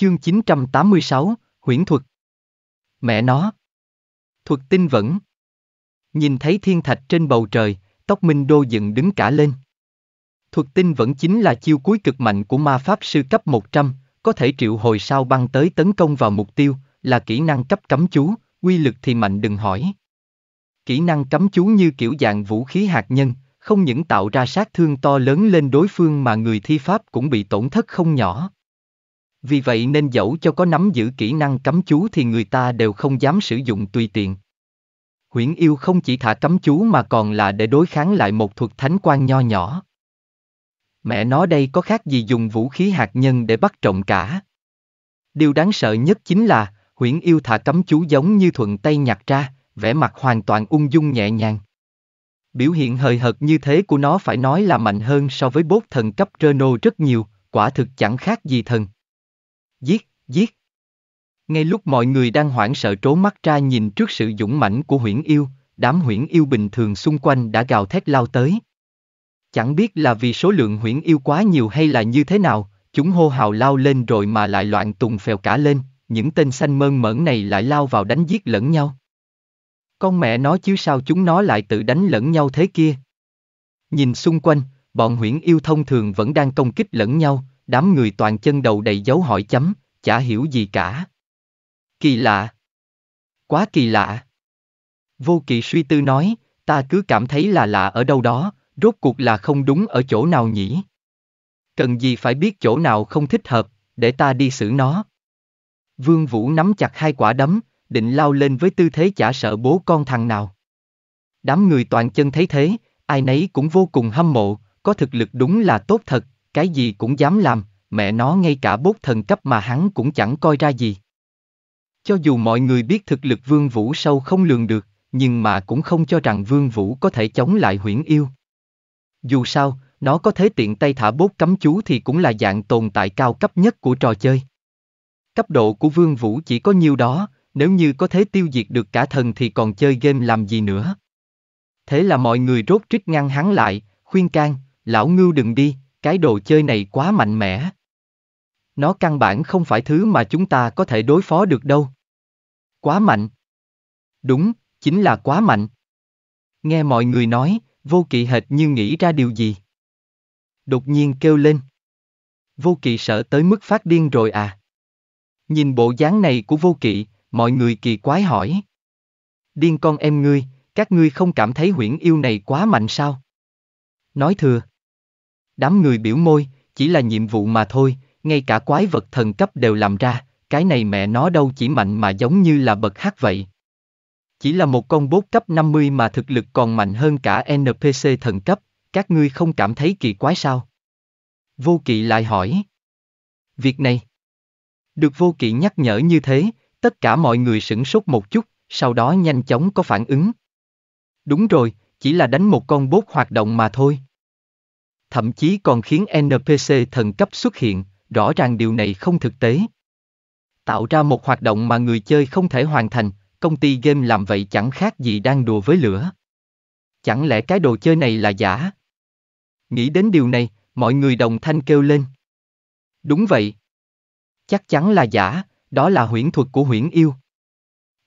Chương 986, Huyễn Thuật Mẹ nó Thuật tinh vẫn Nhìn thấy thiên thạch trên bầu trời, tóc Minh Đô dựng đứng cả lên. Thuật tinh vẫn chính là chiêu cuối cực mạnh của ma pháp sư cấp 100, có thể triệu hồi sao băng tới tấn công vào mục tiêu, là kỹ năng cấp cấm chú, quy lực thì mạnh đừng hỏi. Kỹ năng cấm chú như kiểu dạng vũ khí hạt nhân, không những tạo ra sát thương to lớn lên đối phương mà người thi pháp cũng bị tổn thất không nhỏ. Vì vậy nên dẫu cho có nắm giữ kỹ năng cấm chú thì người ta đều không dám sử dụng tùy tiện. Huyễn yêu không chỉ thả cấm chú mà còn là để đối kháng lại một thuật thánh quan nho nhỏ. Mẹ nó đây có khác gì dùng vũ khí hạt nhân để bắt trộm cả. Điều đáng sợ nhất chính là, huyễn yêu thả cấm chú giống như thuận tay nhặt ra, vẻ mặt hoàn toàn ung dung nhẹ nhàng. Biểu hiện hời hợt như thế của nó phải nói là mạnh hơn so với bốt thần cấp Renault rất nhiều, quả thực chẳng khác gì thần. Giết, giết. Ngay lúc mọi người đang hoảng sợ trố mắt ra nhìn trước sự dũng mãnh của huyễn yêu, đám huyễn yêu bình thường xung quanh đã gào thét lao tới. Chẳng biết là vì số lượng huyễn yêu quá nhiều hay là như thế nào, chúng hô hào lao lên rồi mà lại loạn tùng phèo cả lên, những tên xanh mơn mởn này lại lao vào đánh giết lẫn nhau. Con mẹ nó chứ sao chúng nó lại tự đánh lẫn nhau thế kia. Nhìn xung quanh, bọn huyễn yêu thông thường vẫn đang công kích lẫn nhau, đám người toàn chân đầu đầy dấu hỏi chấm, chả hiểu gì cả. Kỳ lạ. Quá kỳ lạ. Vô kỳ suy tư nói, ta cứ cảm thấy là lạ ở đâu đó, rốt cuộc là không đúng ở chỗ nào nhỉ? Cần gì phải biết chỗ nào không thích hợp, để ta đi xử nó. Vương Vũ nắm chặt hai quả đấm, định lao lên với tư thế chả sợ bố con thằng nào. Đám người toàn chân thấy thế, ai nấy cũng vô cùng hâm mộ, có thực lực đúng là tốt thật, cái gì cũng dám làm, mẹ nó ngay cả bốt thần cấp mà hắn cũng chẳng coi ra gì. Cho dù mọi người biết thực lực Vương Vũ sâu không lường được, nhưng mà cũng không cho rằng Vương Vũ có thể chống lại huyễn yêu. Dù sao, nó có thế tiện tay thả bốt cấm chú thì cũng là dạng tồn tại cao cấp nhất của trò chơi. Cấp độ của Vương Vũ chỉ có nhiêu đó, nếu như có thế tiêu diệt được cả thần thì còn chơi game làm gì nữa. Thế là mọi người rốt trích ngăn hắn lại, khuyên can, lão ngưu đừng đi, cái đồ chơi này quá mạnh mẽ. Nó căn bản không phải thứ mà chúng ta có thể đối phó được đâu. Quá mạnh. Đúng, chính là quá mạnh. Nghe mọi người nói, vô kỵ hệt như nghĩ ra điều gì. Đột nhiên kêu lên. Vô kỵ sợ tới mức phát điên rồi à. Nhìn bộ dáng này của vô kỵ, mọi người kỳ quái hỏi. Điên con em ngươi, các ngươi không cảm thấy huyễn yêu này quá mạnh sao? Nói thừa. Đám người biểu môi, chỉ là nhiệm vụ mà thôi, ngay cả quái vật thần cấp đều làm ra, cái này mẹ nó đâu chỉ mạnh mà giống như là bậc hát vậy. Chỉ là một con bốt cấp 50 mà thực lực còn mạnh hơn cả NPC thần cấp, các ngươi không cảm thấy kỳ quái sao? Vô kỵ lại hỏi. Việc này. Được vô kỵ nhắc nhở như thế, tất cả mọi người sửng sốt một chút, sau đó nhanh chóng có phản ứng. Đúng rồi, chỉ là đánh một con bốt hoạt động mà thôi thậm chí còn khiến NPC thần cấp xuất hiện, rõ ràng điều này không thực tế. Tạo ra một hoạt động mà người chơi không thể hoàn thành, công ty game làm vậy chẳng khác gì đang đùa với lửa. Chẳng lẽ cái đồ chơi này là giả? Nghĩ đến điều này, mọi người đồng thanh kêu lên. Đúng vậy. Chắc chắn là giả, đó là huyễn thuật của huyễn yêu.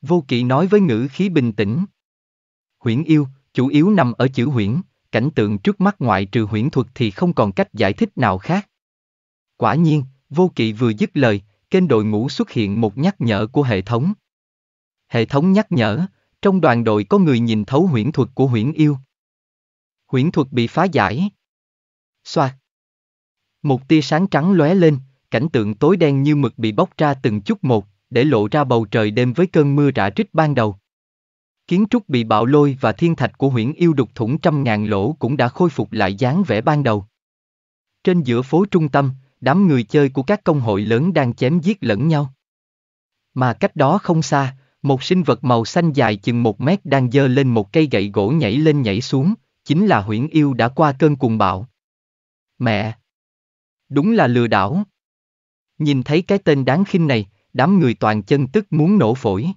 Vô kỵ nói với ngữ khí bình tĩnh. Huyễn yêu, chủ yếu nằm ở chữ huyễn, cảnh tượng trước mắt ngoại trừ huyễn thuật thì không còn cách giải thích nào khác. Quả nhiên, vô kỵ vừa dứt lời, kênh đội ngũ xuất hiện một nhắc nhở của hệ thống. Hệ thống nhắc nhở, trong đoàn đội có người nhìn thấu huyễn thuật của huyễn yêu. Huyễn thuật bị phá giải. Xoạt. Một tia sáng trắng lóe lên, cảnh tượng tối đen như mực bị bóc ra từng chút một, để lộ ra bầu trời đêm với cơn mưa rã trích ban đầu. Kiến trúc bị bạo lôi và thiên thạch của huyễn yêu đục thủng trăm ngàn lỗ cũng đã khôi phục lại dáng vẻ ban đầu. Trên giữa phố trung tâm, đám người chơi của các công hội lớn đang chém giết lẫn nhau. Mà cách đó không xa, một sinh vật màu xanh dài chừng một mét đang dơ lên một cây gậy gỗ nhảy lên nhảy xuống, chính là huyễn yêu đã qua cơn cuồng bạo. Mẹ! Đúng là lừa đảo! Nhìn thấy cái tên đáng khinh này, đám người toàn chân tức muốn nổ phổi.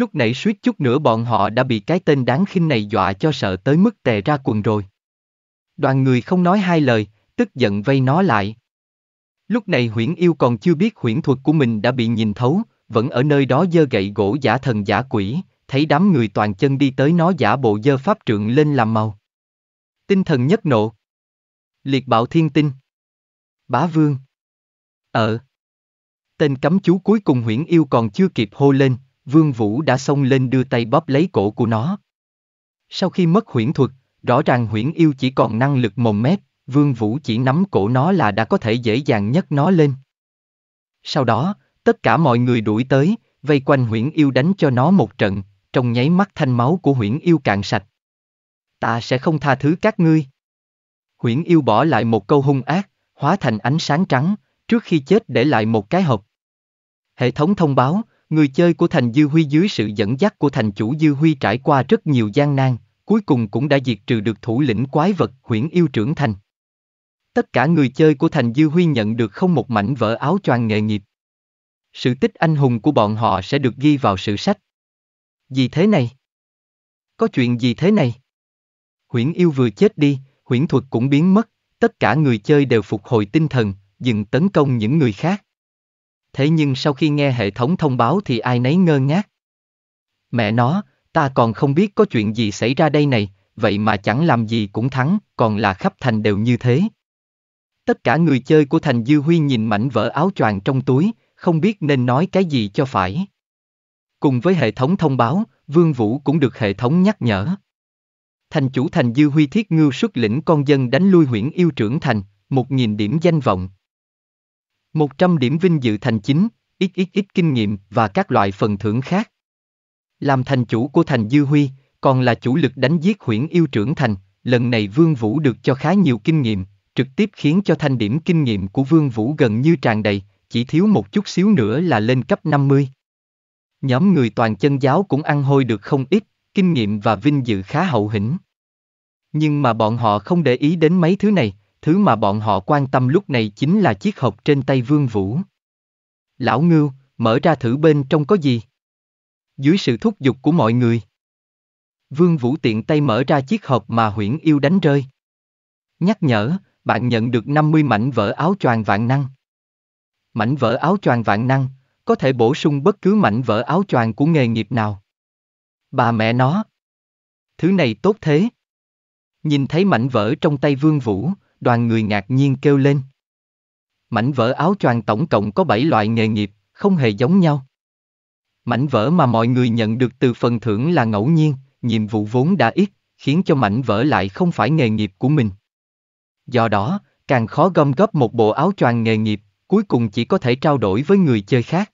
Lúc nãy suýt chút nữa bọn họ đã bị cái tên đáng khinh này dọa cho sợ tới mức tè ra quần rồi. Đoàn người không nói hai lời, tức giận vây nó lại. Lúc này huyễn yêu còn chưa biết huyễn thuật của mình đã bị nhìn thấu, vẫn ở nơi đó dơ gậy gỗ giả thần giả quỷ, thấy đám người toàn chân đi tới nó giả bộ dơ pháp trượng lên làm màu. Tinh thần nhất nộ. Liệt bạo thiên tinh. Bá vương. Ờ. Tên cấm chú cuối cùng huyễn yêu còn chưa kịp hô lên, Vương Vũ đã xông lên đưa tay bóp lấy cổ của nó. Sau khi mất huyễn thuật, rõ ràng huyễn yêu chỉ còn năng lực mồm mép, Vương Vũ chỉ nắm cổ nó là đã có thể dễ dàng nhấc nó lên. Sau đó, tất cả mọi người đuổi tới, vây quanh huyễn yêu đánh cho nó một trận, trong nháy mắt thanh máu của huyễn yêu cạn sạch. Ta sẽ không tha thứ các ngươi. Huyễn yêu bỏ lại một câu hung ác, hóa thành ánh sáng trắng, trước khi chết để lại một cái hộp. Hệ thống thông báo, Người chơi của Thành Dư Huy dưới sự dẫn dắt của thành chủ Dư Huy trải qua rất nhiều gian nan, cuối cùng cũng đã diệt trừ được thủ lĩnh quái vật huyễn yêu trưởng thành. Tất cả người chơi của Thành Dư Huy nhận được không một mảnh vỡ áo choàng nghề nghiệp. Sự tích anh hùng của bọn họ sẽ được ghi vào sử sách. Gì thế này? Có chuyện gì thế này? Huyễn yêu vừa chết đi, huyễn thuật cũng biến mất, tất cả người chơi đều phục hồi tinh thần, dừng tấn công những người khác thế nhưng sau khi nghe hệ thống thông báo thì ai nấy ngơ ngác. Mẹ nó, ta còn không biết có chuyện gì xảy ra đây này, vậy mà chẳng làm gì cũng thắng, còn là khắp thành đều như thế. Tất cả người chơi của thành Dư Huy nhìn mảnh vỡ áo choàng trong túi, không biết nên nói cái gì cho phải. Cùng với hệ thống thông báo, Vương Vũ cũng được hệ thống nhắc nhở. Thành chủ thành Dư Huy Thiết Ngưu xuất lĩnh con dân đánh lui huyện yêu trưởng thành, một nghìn điểm danh vọng. 100 điểm vinh dự thành chính, ít ít ít kinh nghiệm và các loại phần thưởng khác. Làm thành chủ của thành Dư Huy, còn là chủ lực đánh giết huyễn yêu trưởng thành, lần này Vương Vũ được cho khá nhiều kinh nghiệm, trực tiếp khiến cho thanh điểm kinh nghiệm của Vương Vũ gần như tràn đầy, chỉ thiếu một chút xíu nữa là lên cấp 50. Nhóm người toàn chân giáo cũng ăn hôi được không ít, kinh nghiệm và vinh dự khá hậu hĩnh. Nhưng mà bọn họ không để ý đến mấy thứ này, thứ mà bọn họ quan tâm lúc này chính là chiếc hộp trên tay Vương Vũ. Lão Ngưu, mở ra thử bên trong có gì? Dưới sự thúc giục của mọi người. Vương Vũ tiện tay mở ra chiếc hộp mà huyễn yêu đánh rơi. Nhắc nhở, bạn nhận được 50 mảnh vỡ áo choàng vạn năng. Mảnh vỡ áo choàng vạn năng, có thể bổ sung bất cứ mảnh vỡ áo choàng của nghề nghiệp nào. Bà mẹ nó. Thứ này tốt thế. Nhìn thấy mảnh vỡ trong tay Vương Vũ, đoàn người ngạc nhiên kêu lên. Mảnh vỡ áo choàng tổng cộng có 7 loại nghề nghiệp, không hề giống nhau. Mảnh vỡ mà mọi người nhận được từ phần thưởng là ngẫu nhiên, nhiệm vụ vốn đã ít, khiến cho mảnh vỡ lại không phải nghề nghiệp của mình. Do đó, càng khó gom góp một bộ áo choàng nghề nghiệp, cuối cùng chỉ có thể trao đổi với người chơi khác.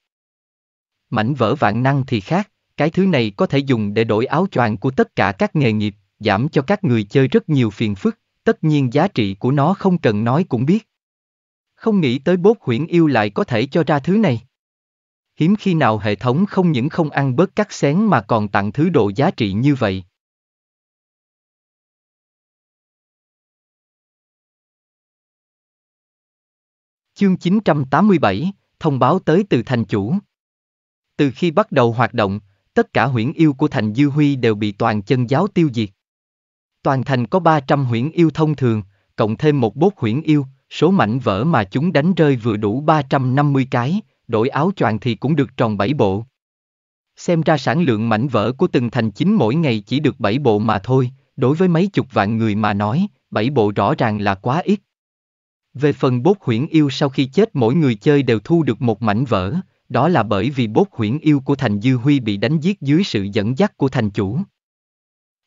Mảnh vỡ vạn năng thì khác, cái thứ này có thể dùng để đổi áo choàng của tất cả các nghề nghiệp, giảm cho các người chơi rất nhiều phiền phức, tất nhiên giá trị của nó không cần nói cũng biết. Không nghĩ tới bốt huyễn yêu lại có thể cho ra thứ này. Hiếm khi nào hệ thống không những không ăn bớt cắt xén mà còn tặng thứ độ giá trị như vậy. Chương 987, thông báo tới từ thành chủ. Từ khi bắt đầu hoạt động, tất cả huyễn yêu của thành Dư Huy đều bị toàn chân giáo tiêu diệt. Toàn thành có 300 huyễn yêu thông thường, cộng thêm một bốt huyễn yêu, số mảnh vỡ mà chúng đánh rơi vừa đủ 350 cái, đổi áo choàng thì cũng được tròn 7 bộ. Xem ra sản lượng mảnh vỡ của từng thành chính mỗi ngày chỉ được 7 bộ mà thôi, đối với mấy chục vạn người mà nói, 7 bộ rõ ràng là quá ít. Về phần bốt huyễn yêu sau khi chết mỗi người chơi đều thu được một mảnh vỡ, đó là bởi vì bốt huyễn yêu của thành Dư Huy bị đánh giết dưới sự dẫn dắt của thành chủ.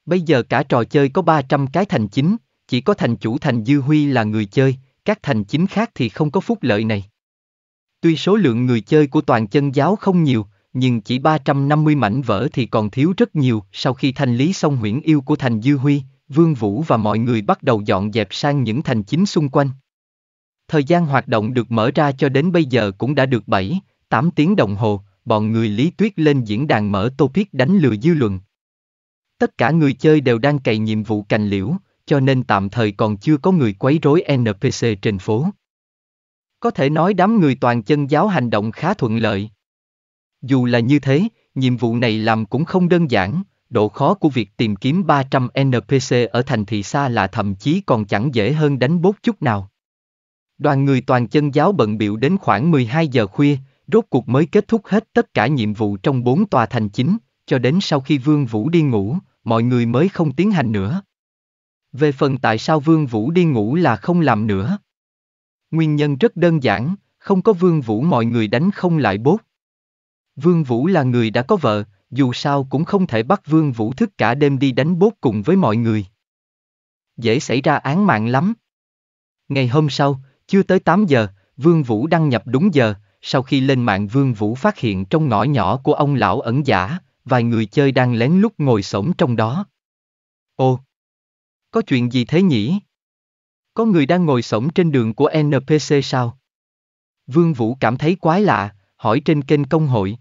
Bây giờ cả trò chơi có 300 cái thành chính, chỉ có thành chủ thành Dư Huy là người chơi, các thành chính khác thì không có phúc lợi này. Tuy số lượng người chơi của toàn chân giáo không nhiều, nhưng chỉ 350 mảnh vỡ thì còn thiếu rất nhiều sau khi thanh lý xong huyễn yêu của thành Dư Huy, Vương Vũ và mọi người bắt đầu dọn dẹp sang những thành chính xung quanh. Thời gian hoạt động được mở ra cho đến bây giờ cũng đã được 7, 8 tiếng đồng hồ, bọn người Lý Tuyết lên diễn đàn mở topic đánh lừa dư luận, Tất cả người chơi đều đang cày nhiệm vụ cành liễu, cho nên tạm thời còn chưa có người quấy rối NPC trên phố. Có thể nói đám người toàn chân giáo hành động khá thuận lợi. Dù là như thế, nhiệm vụ này làm cũng không đơn giản, độ khó của việc tìm kiếm 300 NPC ở thành thị xa là thậm chí còn chẳng dễ hơn đánh bốt chút nào. Đoàn người toàn chân giáo bận biệu đến khoảng 12 giờ khuya, rốt cuộc mới kết thúc hết tất cả nhiệm vụ trong bốn tòa thành chính, cho đến sau khi Vương Vũ đi ngủ, mọi người mới không tiến hành nữa. Về phần tại sao Vương Vũ đi ngủ là không làm nữa. Nguyên nhân rất đơn giản, không có Vương Vũ mọi người đánh không lại bốt. Vương Vũ là người đã có vợ, dù sao cũng không thể bắt Vương Vũ thức cả đêm đi đánh bốt cùng với mọi người. Dễ xảy ra án mạng lắm. Ngày hôm sau, chưa tới 8 giờ, Vương Vũ đăng nhập đúng giờ, sau khi lên mạng Vương Vũ phát hiện trong ngõ nhỏ của ông lão ẩn giả, vài người chơi đang lén lút ngồi xổm trong đó. Ồ! Có chuyện gì thế nhỉ? Có người đang ngồi xổm trên đường của NPC sao? Vương Vũ cảm thấy quái lạ, hỏi trên kênh công hội.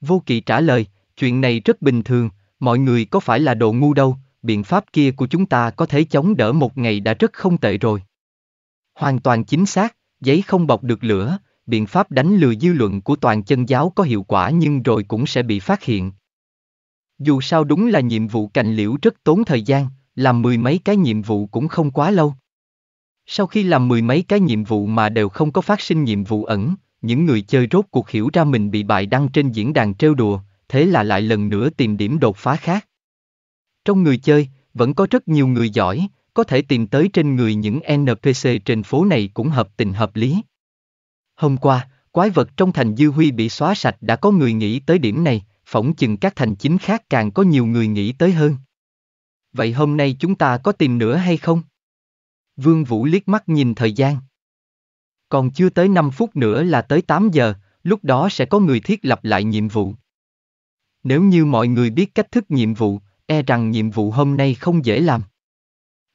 Vô Kỵ trả lời, chuyện này rất bình thường, mọi người có phải là đồ ngu đâu, biện pháp kia của chúng ta có thể chống đỡ một ngày đã rất không tệ rồi. Hoàn toàn chính xác, giấy không bọc được lửa, biện pháp đánh lừa dư luận của toàn chân giáo có hiệu quả nhưng rồi cũng sẽ bị phát hiện. Dù sao đúng là nhiệm vụ cành liễu rất tốn thời gian, làm mười mấy cái nhiệm vụ cũng không quá lâu. Sau khi làm mười mấy cái nhiệm vụ mà đều không có phát sinh nhiệm vụ ẩn, những người chơi rốt cuộc hiểu ra mình bị bại đăng trên diễn đàn trêu đùa, thế là lại lần nữa tìm điểm đột phá khác. Trong người chơi, vẫn có rất nhiều người giỏi, có thể tìm tới trên người những NPC trên phố này cũng hợp tình hợp lý. Hôm qua, quái vật trong thành Dư Huy bị xóa sạch đã có người nghĩ tới điểm này, phỏng chừng các thành chính khác càng có nhiều người nghĩ tới hơn. Vậy hôm nay chúng ta có tìm nữa hay không? Vương Vũ liếc mắt nhìn thời gian. Còn chưa tới 5 phút nữa là tới 8 giờ, lúc đó sẽ có người thiết lập lại nhiệm vụ. Nếu như mọi người biết cách thức nhiệm vụ, e rằng nhiệm vụ hôm nay không dễ làm.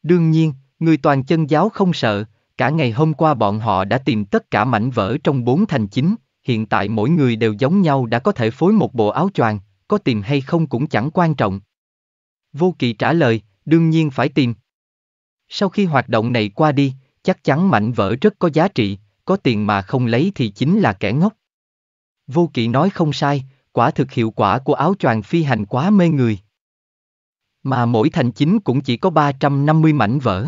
Đương nhiên, người toàn chân giáo không sợ, Cả ngày hôm qua bọn họ đã tìm tất cả mảnh vỡ trong bốn thành chính, hiện tại mỗi người đều giống nhau đã có thể phối một bộ áo choàng, có tìm hay không cũng chẳng quan trọng. Vô Kỳ trả lời, đương nhiên phải tìm. Sau khi hoạt động này qua đi, chắc chắn mảnh vỡ rất có giá trị, có tiền mà không lấy thì chính là kẻ ngốc. Vô Kỵ nói không sai, quả thực hiệu quả của áo choàng phi hành quá mê người. Mà mỗi thành chính cũng chỉ có 350 mảnh vỡ.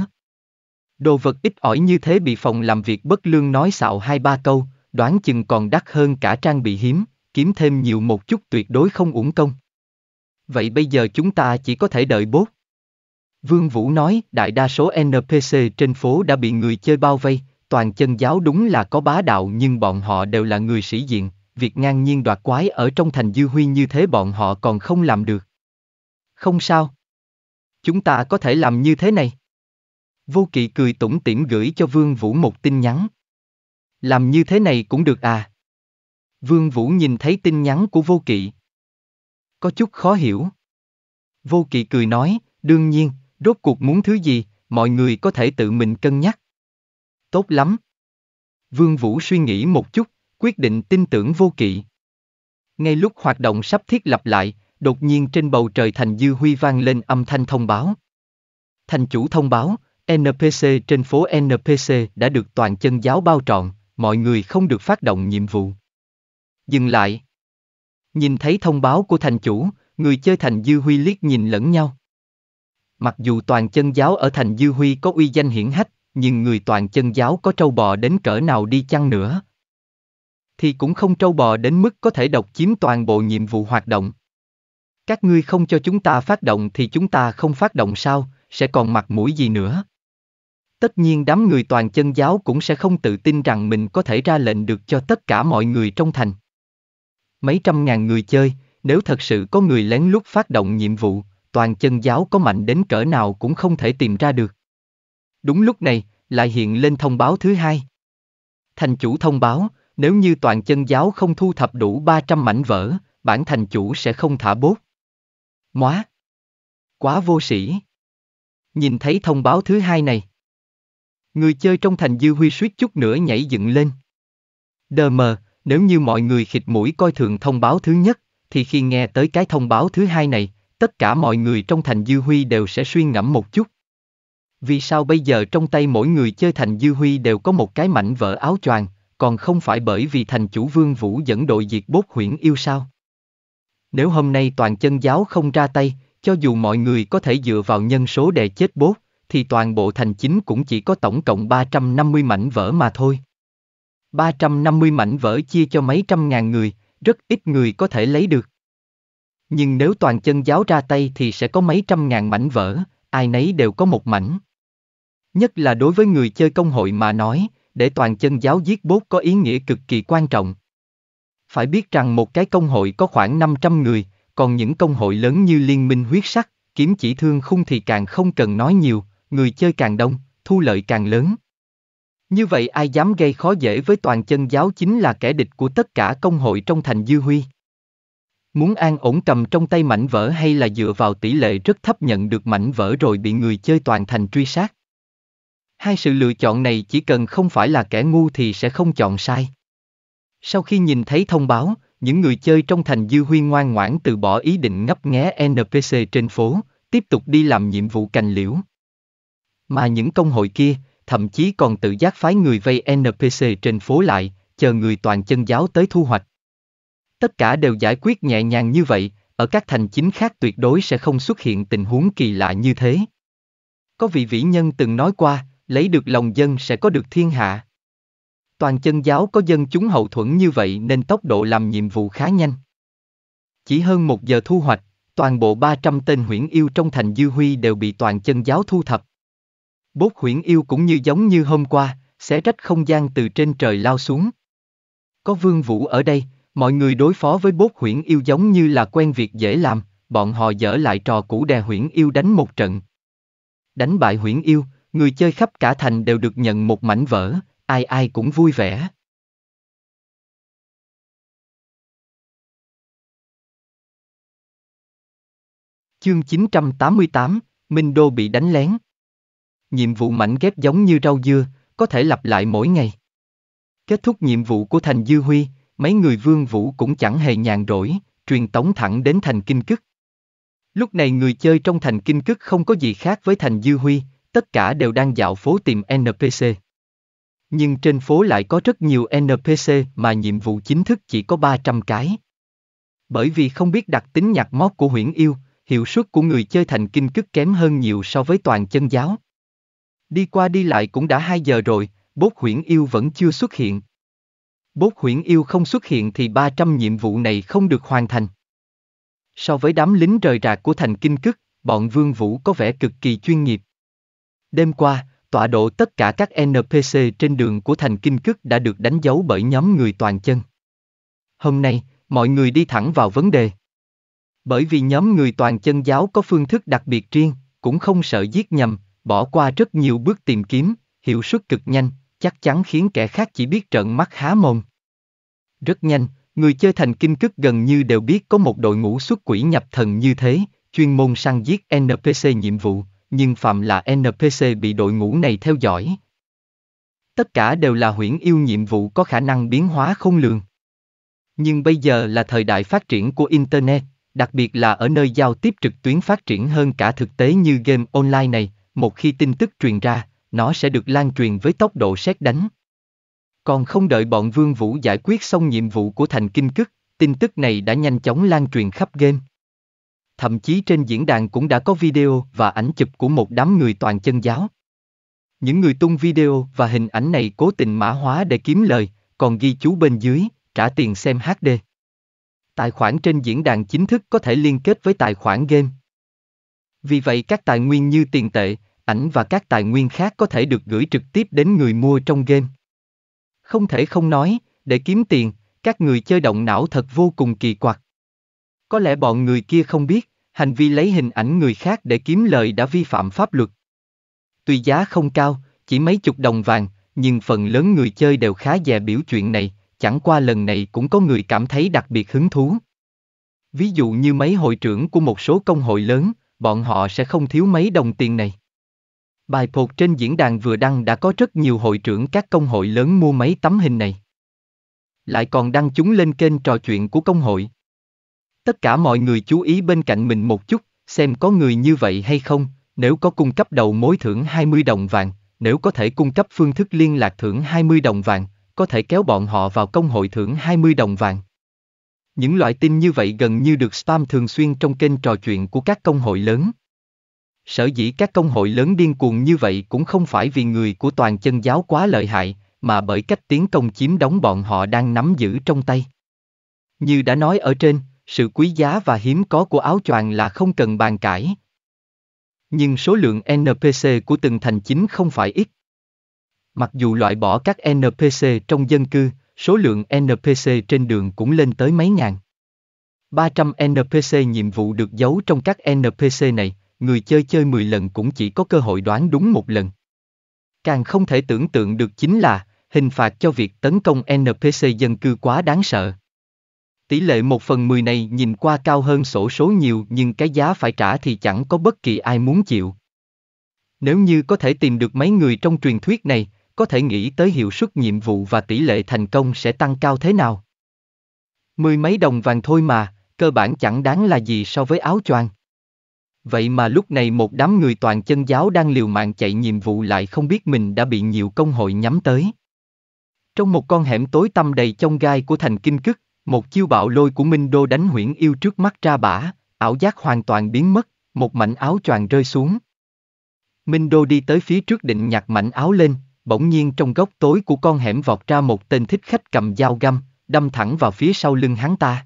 Đồ vật ít ỏi như thế bị phòng làm việc bất lương nói xạo hai ba câu, đoán chừng còn đắt hơn cả trang bị hiếm, kiếm thêm nhiều một chút tuyệt đối không uổng công. Vậy bây giờ chúng ta chỉ có thể đợi bốt. Vương Vũ nói, đại đa số NPC trên phố đã bị người chơi bao vây, toàn chân giáo đúng là có bá đạo nhưng bọn họ đều là người sĩ diện, việc ngang nhiên đoạt quái ở trong thành dư huy như thế bọn họ còn không làm được. Không sao. Chúng ta có thể làm như thế này. Vô kỵ cười tủm tỉm gửi cho Vương Vũ một tin nhắn. Làm như thế này cũng được à? Vương Vũ nhìn thấy tin nhắn của Vô Kỵ. Có chút khó hiểu. Vô Kỵ cười nói, đương nhiên, rốt cuộc muốn thứ gì, mọi người có thể tự mình cân nhắc. Tốt lắm. Vương Vũ suy nghĩ một chút, quyết định tin tưởng Vô Kỵ. Ngay lúc hoạt động sắp thiết lập lại, đột nhiên trên bầu trời thành dư huy vang lên âm thanh thông báo. Thành chủ thông báo, NPC trên phố NPC đã được toàn chân giáo bao trọn, mọi người không được phát động nhiệm vụ. Dừng lại. Nhìn thấy thông báo của thành chủ, người chơi thành dư huy liếc nhìn lẫn nhau. Mặc dù toàn chân giáo ở thành dư huy có uy danh hiển hách, nhưng người toàn chân giáo có trâu bò đến cỡ nào đi chăng nữa. Thì cũng không trâu bò đến mức có thể độc chiếm toàn bộ nhiệm vụ hoạt động. Các ngươi không cho chúng ta phát động thì chúng ta không phát động sao, sẽ còn mặt mũi gì nữa. Tất nhiên đám người toàn chân giáo cũng sẽ không tự tin rằng mình có thể ra lệnh được cho tất cả mọi người trong thành. Mấy trăm ngàn người chơi, nếu thật sự có người lén lút phát động nhiệm vụ, toàn chân giáo có mạnh đến cỡ nào cũng không thể tìm ra được. Đúng lúc này, lại hiện lên thông báo thứ hai. Thành chủ thông báo, nếu như toàn chân giáo không thu thập đủ 300 mảnh vỡ, bản thành chủ sẽ không thả bốt. Móa! Quá vô sĩ! Nhìn thấy thông báo thứ hai này. Người chơi trong thành dư huy suýt chút nữa nhảy dựng lên. Đờ mờ, nếu như mọi người khịt mũi coi thường thông báo thứ nhất, thì khi nghe tới cái thông báo thứ hai này, tất cả mọi người trong thành dư huy đều sẽ suy ngẫm một chút. Vì sao bây giờ trong tay mỗi người chơi thành dư huy đều có một cái mảnh vỡ áo choàng, còn không phải bởi vì thành chủ vương vũ dẫn đội diệt bốt huyễn yêu sao? Nếu hôm nay toàn chân giáo không ra tay, cho dù mọi người có thể dựa vào nhân số để chết bốt, thì toàn bộ thành chính cũng chỉ có tổng cộng 350 mảnh vỡ mà thôi. 350 mảnh vỡ chia cho mấy trăm ngàn người, rất ít người có thể lấy được. Nhưng nếu toàn chân giáo ra tay thì sẽ có mấy trăm ngàn mảnh vỡ, ai nấy đều có một mảnh. Nhất là đối với người chơi công hội mà nói, để toàn chân giáo giết bốt có ý nghĩa cực kỳ quan trọng. Phải biết rằng một cái công hội có khoảng 500 người, còn những công hội lớn như Liên minh huyết sắc, kiếm chỉ thương khung thì càng không cần nói nhiều, người chơi càng đông, thu lợi càng lớn. Như vậy ai dám gây khó dễ với toàn chân giáo chính là kẻ địch của tất cả công hội trong thành Dư Huy. Muốn an ổn cầm trong tay mảnh vỡ hay là dựa vào tỷ lệ rất thấp nhận được mảnh vỡ rồi bị người chơi toàn thành truy sát? Hai sự lựa chọn này chỉ cần không phải là kẻ ngu thì sẽ không chọn sai. Sau khi nhìn thấy thông báo, những người chơi trong thành Dư Huy ngoan ngoãn từ bỏ ý định ngấp nghé NPC trên phố, tiếp tục đi làm nhiệm vụ cành liễu. Mà những công hội kia, thậm chí còn tự giác phái người vây NPC trên phố lại, chờ người toàn chân giáo tới thu hoạch. Tất cả đều giải quyết nhẹ nhàng như vậy, ở các thành chính khác tuyệt đối sẽ không xuất hiện tình huống kỳ lạ như thế. Có vị vĩ nhân từng nói qua, lấy được lòng dân sẽ có được thiên hạ. Toàn chân giáo có dân chúng hậu thuẫn như vậy nên tốc độ làm nhiệm vụ khá nhanh. Chỉ hơn một giờ thu hoạch, toàn bộ 300 tên huyễn yêu trong thành Dư Huy đều bị toàn chân giáo thu thập. Bốt huyễn yêu cũng như giống như hôm qua, sẽ rách không gian từ trên trời lao xuống. Có vương vũ ở đây, mọi người đối phó với bốt huyễn yêu giống như là quen việc dễ làm, bọn họ dở lại trò cũ đè huyễn yêu đánh một trận. Đánh bại huyễn yêu, người chơi khắp cả thành đều được nhận một mảnh vỡ, ai ai cũng vui vẻ. Chương 988, Minh Đô bị đánh lén Nhiệm vụ mảnh ghép giống như rau dưa, có thể lặp lại mỗi ngày. Kết thúc nhiệm vụ của Thành Dư Huy, mấy người vương vũ cũng chẳng hề nhàn rỗi, truyền tống thẳng đến thành kinh cức. Lúc này người chơi trong thành kinh cức không có gì khác với thành Dư Huy, tất cả đều đang dạo phố tìm NPC. Nhưng trên phố lại có rất nhiều NPC mà nhiệm vụ chính thức chỉ có 300 cái. Bởi vì không biết đặc tính nhạc móc của huyễn yêu, hiệu suất của người chơi thành kinh cức kém hơn nhiều so với toàn chân giáo. Đi qua đi lại cũng đã 2 giờ rồi, bốt Huyễn yêu vẫn chưa xuất hiện. Bốt Huyễn yêu không xuất hiện thì 300 nhiệm vụ này không được hoàn thành. So với đám lính rời rạc của thành kinh cức, bọn vương vũ có vẻ cực kỳ chuyên nghiệp. Đêm qua, tọa độ tất cả các NPC trên đường của thành kinh cức đã được đánh dấu bởi nhóm người toàn chân. Hôm nay, mọi người đi thẳng vào vấn đề. Bởi vì nhóm người toàn chân giáo có phương thức đặc biệt riêng, cũng không sợ giết nhầm, Bỏ qua rất nhiều bước tìm kiếm, hiệu suất cực nhanh, chắc chắn khiến kẻ khác chỉ biết trợn mắt há mồm. Rất nhanh, người chơi thành kinh cức gần như đều biết có một đội ngũ xuất quỷ nhập thần như thế, chuyên môn săn giết NPC nhiệm vụ, nhưng phạm là NPC bị đội ngũ này theo dõi. Tất cả đều là huyễn yêu nhiệm vụ có khả năng biến hóa không lường. Nhưng bây giờ là thời đại phát triển của Internet, đặc biệt là ở nơi giao tiếp trực tuyến phát triển hơn cả thực tế như game online này, một khi tin tức truyền ra, nó sẽ được lan truyền với tốc độ xét đánh. Còn không đợi bọn Vương Vũ giải quyết xong nhiệm vụ của thành kinh cức, tin tức này đã nhanh chóng lan truyền khắp game. Thậm chí trên diễn đàn cũng đã có video và ảnh chụp của một đám người toàn chân giáo. Những người tung video và hình ảnh này cố tình mã hóa để kiếm lời, còn ghi chú bên dưới, trả tiền xem HD. Tài khoản trên diễn đàn chính thức có thể liên kết với tài khoản game. Vì vậy các tài nguyên như tiền tệ, ảnh và các tài nguyên khác có thể được gửi trực tiếp đến người mua trong game. Không thể không nói, để kiếm tiền, các người chơi động não thật vô cùng kỳ quặc. Có lẽ bọn người kia không biết, hành vi lấy hình ảnh người khác để kiếm lời đã vi phạm pháp luật. Tuy giá không cao, chỉ mấy chục đồng vàng, nhưng phần lớn người chơi đều khá dè biểu chuyện này, chẳng qua lần này cũng có người cảm thấy đặc biệt hứng thú. Ví dụ như mấy hội trưởng của một số công hội lớn, bọn họ sẽ không thiếu mấy đồng tiền này. Bài cột trên diễn đàn vừa đăng đã có rất nhiều hội trưởng các công hội lớn mua mấy tấm hình này. Lại còn đăng chúng lên kênh trò chuyện của công hội. Tất cả mọi người chú ý bên cạnh mình một chút, xem có người như vậy hay không, nếu có cung cấp đầu mối thưởng 20 đồng vàng, nếu có thể cung cấp phương thức liên lạc thưởng 20 đồng vàng, có thể kéo bọn họ vào công hội thưởng 20 đồng vàng. Những loại tin như vậy gần như được spam thường xuyên trong kênh trò chuyện của các công hội lớn. Sở dĩ các công hội lớn điên cuồng như vậy cũng không phải vì người của toàn chân giáo quá lợi hại, mà bởi cách tiến công chiếm đóng bọn họ đang nắm giữ trong tay. Như đã nói ở trên, sự quý giá và hiếm có của áo choàng là không cần bàn cãi. Nhưng số lượng NPC của từng thành chính không phải ít. Mặc dù loại bỏ các NPC trong dân cư, số lượng NPC trên đường cũng lên tới mấy ngàn. 300 NPC nhiệm vụ được giấu trong các NPC này, người chơi chơi 10 lần cũng chỉ có cơ hội đoán đúng một lần. Càng không thể tưởng tượng được chính là, hình phạt cho việc tấn công NPC dân cư quá đáng sợ. Tỷ lệ 1 phần 10 này nhìn qua cao hơn sổ số nhiều nhưng cái giá phải trả thì chẳng có bất kỳ ai muốn chịu. Nếu như có thể tìm được mấy người trong truyền thuyết này, có thể nghĩ tới hiệu suất nhiệm vụ và tỷ lệ thành công sẽ tăng cao thế nào. Mười mấy đồng vàng thôi mà, cơ bản chẳng đáng là gì so với áo choàng. Vậy mà lúc này một đám người toàn chân giáo đang liều mạng chạy nhiệm vụ lại không biết mình đã bị nhiều công hội nhắm tới. Trong một con hẻm tối tăm đầy trong gai của thành kinh cức, một chiêu bạo lôi của Minh Đô đánh huyễn yêu trước mắt ra bả, ảo giác hoàn toàn biến mất, một mảnh áo choàng rơi xuống. Minh Đô đi tới phía trước định nhặt mảnh áo lên, bỗng nhiên trong góc tối của con hẻm vọt ra một tên thích khách cầm dao găm, đâm thẳng vào phía sau lưng hắn ta.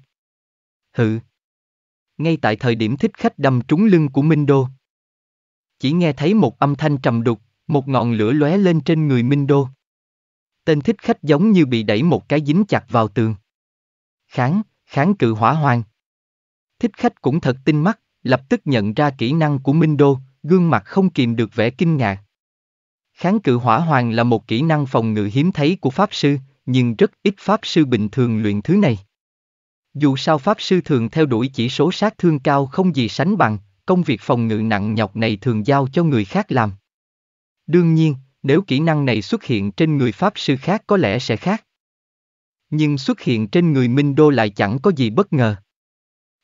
Hự, ngay tại thời điểm thích khách đâm trúng lưng của Minh Đô. Chỉ nghe thấy một âm thanh trầm đục, một ngọn lửa lóe lên trên người Minh Đô. Tên thích khách giống như bị đẩy một cái dính chặt vào tường. Kháng, kháng cự hỏa hoàng. Thích khách cũng thật tinh mắt, lập tức nhận ra kỹ năng của Minh Đô, gương mặt không kìm được vẻ kinh ngạc. Kháng cự hỏa hoàng là một kỹ năng phòng ngự hiếm thấy của Pháp Sư, nhưng rất ít Pháp Sư bình thường luyện thứ này. Dù sao Pháp Sư thường theo đuổi chỉ số sát thương cao không gì sánh bằng, công việc phòng ngự nặng nhọc này thường giao cho người khác làm. Đương nhiên, nếu kỹ năng này xuất hiện trên người Pháp Sư khác có lẽ sẽ khác. Nhưng xuất hiện trên người Minh Đô lại chẳng có gì bất ngờ.